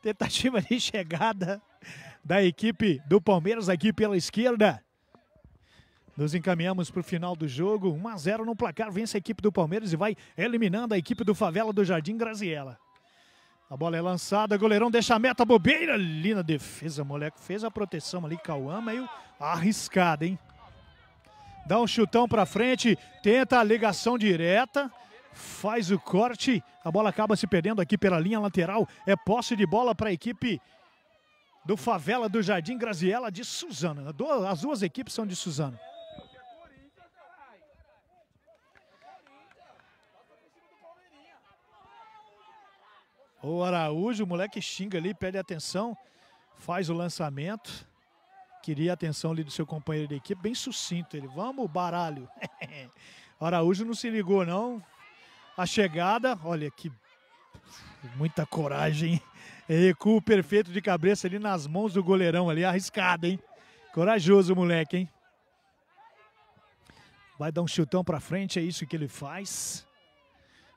Tentativa de chegada da equipe do Palmeiras aqui pela esquerda. Nos encaminhamos para o final do jogo. 1 a 0 no placar. Vence a equipe do Palmeiras e vai eliminando a equipe do Favela do Jardim Graziella. A bola é lançada, goleirão deixa a meta bobeira ali na defesa, moleque. Fez a proteção ali, Cauã, meio arriscada, hein? Dá um chutão pra frente, tenta a ligação direta, faz o corte. A bola acaba se perdendo aqui pela linha lateral. É posse de bola para a equipe do Favela do Jardim Graziella de Suzano. As duas equipes são de Suzano. O Araújo, o moleque xinga ali, pede atenção, faz o lançamento. Queria a atenção ali do seu companheiro de equipe, bem sucinto ele. Vamos, baralho. o (laughs) Araújo não se ligou, não. A chegada, olha que muita coragem. Recuo perfeito de cabeça ali nas mãos do goleirão ali, arriscado, hein? Corajoso o moleque, hein? Vai dar um chutão para frente, é isso que ele faz.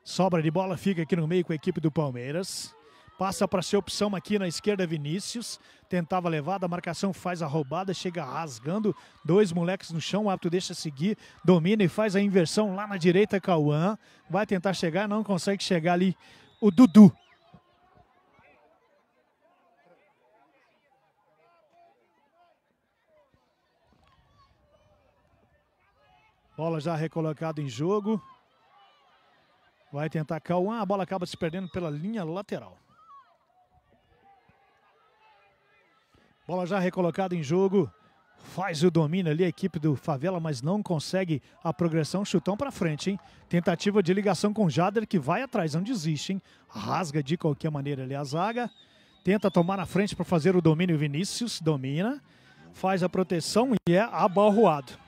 Sobra de bola fica aqui no meio com a equipe do Palmeiras. Passa para ser opção aqui na esquerda, Vinícius. Tentava levar, a marcação faz a roubada, chega rasgando. Dois moleques no chão, o árbitro deixa seguir, domina e faz a inversão lá na direita, Cauã. Vai tentar chegar, não consegue chegar ali o Dudu. Bola já recolocada em jogo. Vai tentar Cauã, a bola acaba se perdendo pela linha lateral. Bola já recolocada em jogo. Faz o domínio ali a equipe do Favela, mas não consegue a progressão. Chutão para frente, hein? Tentativa de ligação com Jader, que vai atrás, não desiste, hein? Rasga de qualquer maneira ali a zaga. Tenta tomar na frente para fazer o domínio. Vinícius domina, faz a proteção e é abalroado.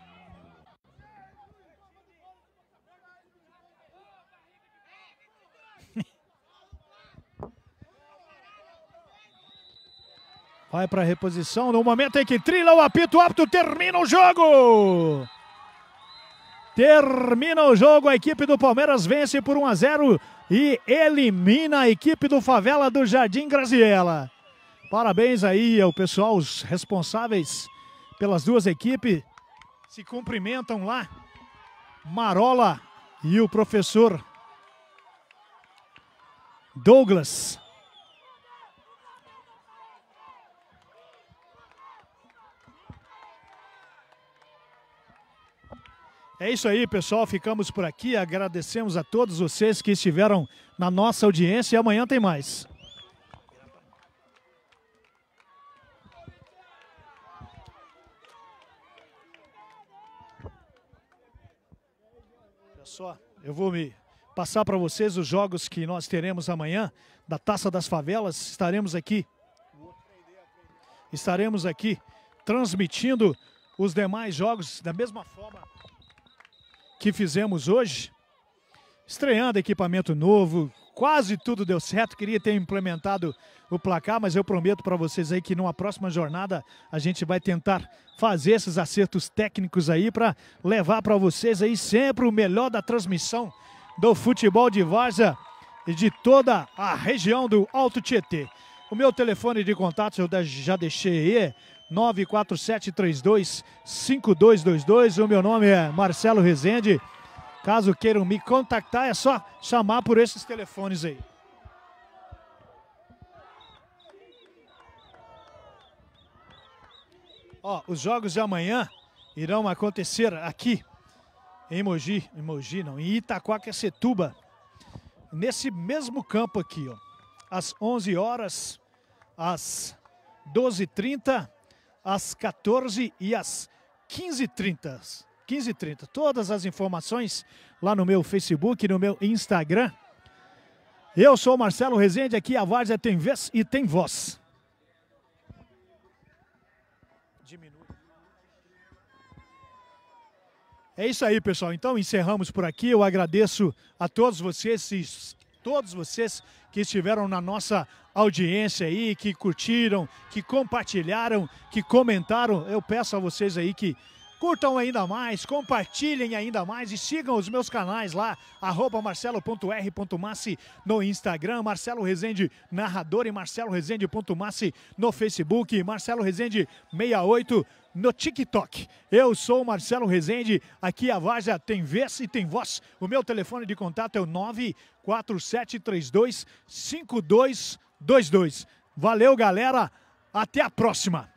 Vai para a reposição. No momento em que trila o apito, o apito termina o jogo. Termina o jogo. A equipe do Palmeiras vence por 1 a 0 e elimina a equipe do Favela do Jardim Graziella. Parabéns aí ao pessoal, os responsáveis pelas duas equipes. Se cumprimentam lá. Marola e o professor Douglas. É isso aí, pessoal. Ficamos por aqui. Agradecemos a todos vocês que estiveram na nossa audiência e amanhã tem mais. Olha só, eu vou me passar para vocês os jogos que nós teremos amanhã da Taça das Favelas. Estaremos aqui. Estaremos aqui transmitindo os demais jogos da mesma forma que fizemos hoje, estreando equipamento novo, quase tudo deu certo. Queria ter implementado o placar, mas eu prometo para vocês aí que numa próxima jornada a gente vai tentar fazer esses acertos técnicos aí para levar para vocês aí sempre o melhor da transmissão do futebol de Várzea e de toda a região do Alto Tietê. O meu telefone de contato eu já deixei aí, é 947325222. O meu nome é Marcelo Rezende. Caso queiram me contactar, é só chamar por esses telefones aí. Ó, os jogos de amanhã irão acontecer aqui em Mogi, em Mogi não, em Itaquaquecetuba, nesse mesmo campo aqui, ó, às 11 horas, às 12h30 às 14 e às 15h30. 15h30. Todas as informações lá no meu Facebook, no meu Instagram. Eu sou o Marcelo Rezende, aqui a Várzea é tem vez e tem voz. É isso aí, pessoal. Então encerramos por aqui. Eu agradeço a todos vocês todos vocês que estiveram na nossa audiência aí, que curtiram, que compartilharam, que comentaram. Eu peço a vocês aí que curtam ainda mais, compartilhem ainda mais e sigam os meus canais lá, arroba marcelo.r.massi no Instagram, Marcelo Rezende narrador e marcelo marceloresende.massi no Facebook, Marcelo Rezende 68 no TikTok. Eu sou o Marcelo Rezende, aqui a Vaza tem vez e tem voz. O meu telefone de contato é o 94732 5222. Valeu, galera. Até a próxima.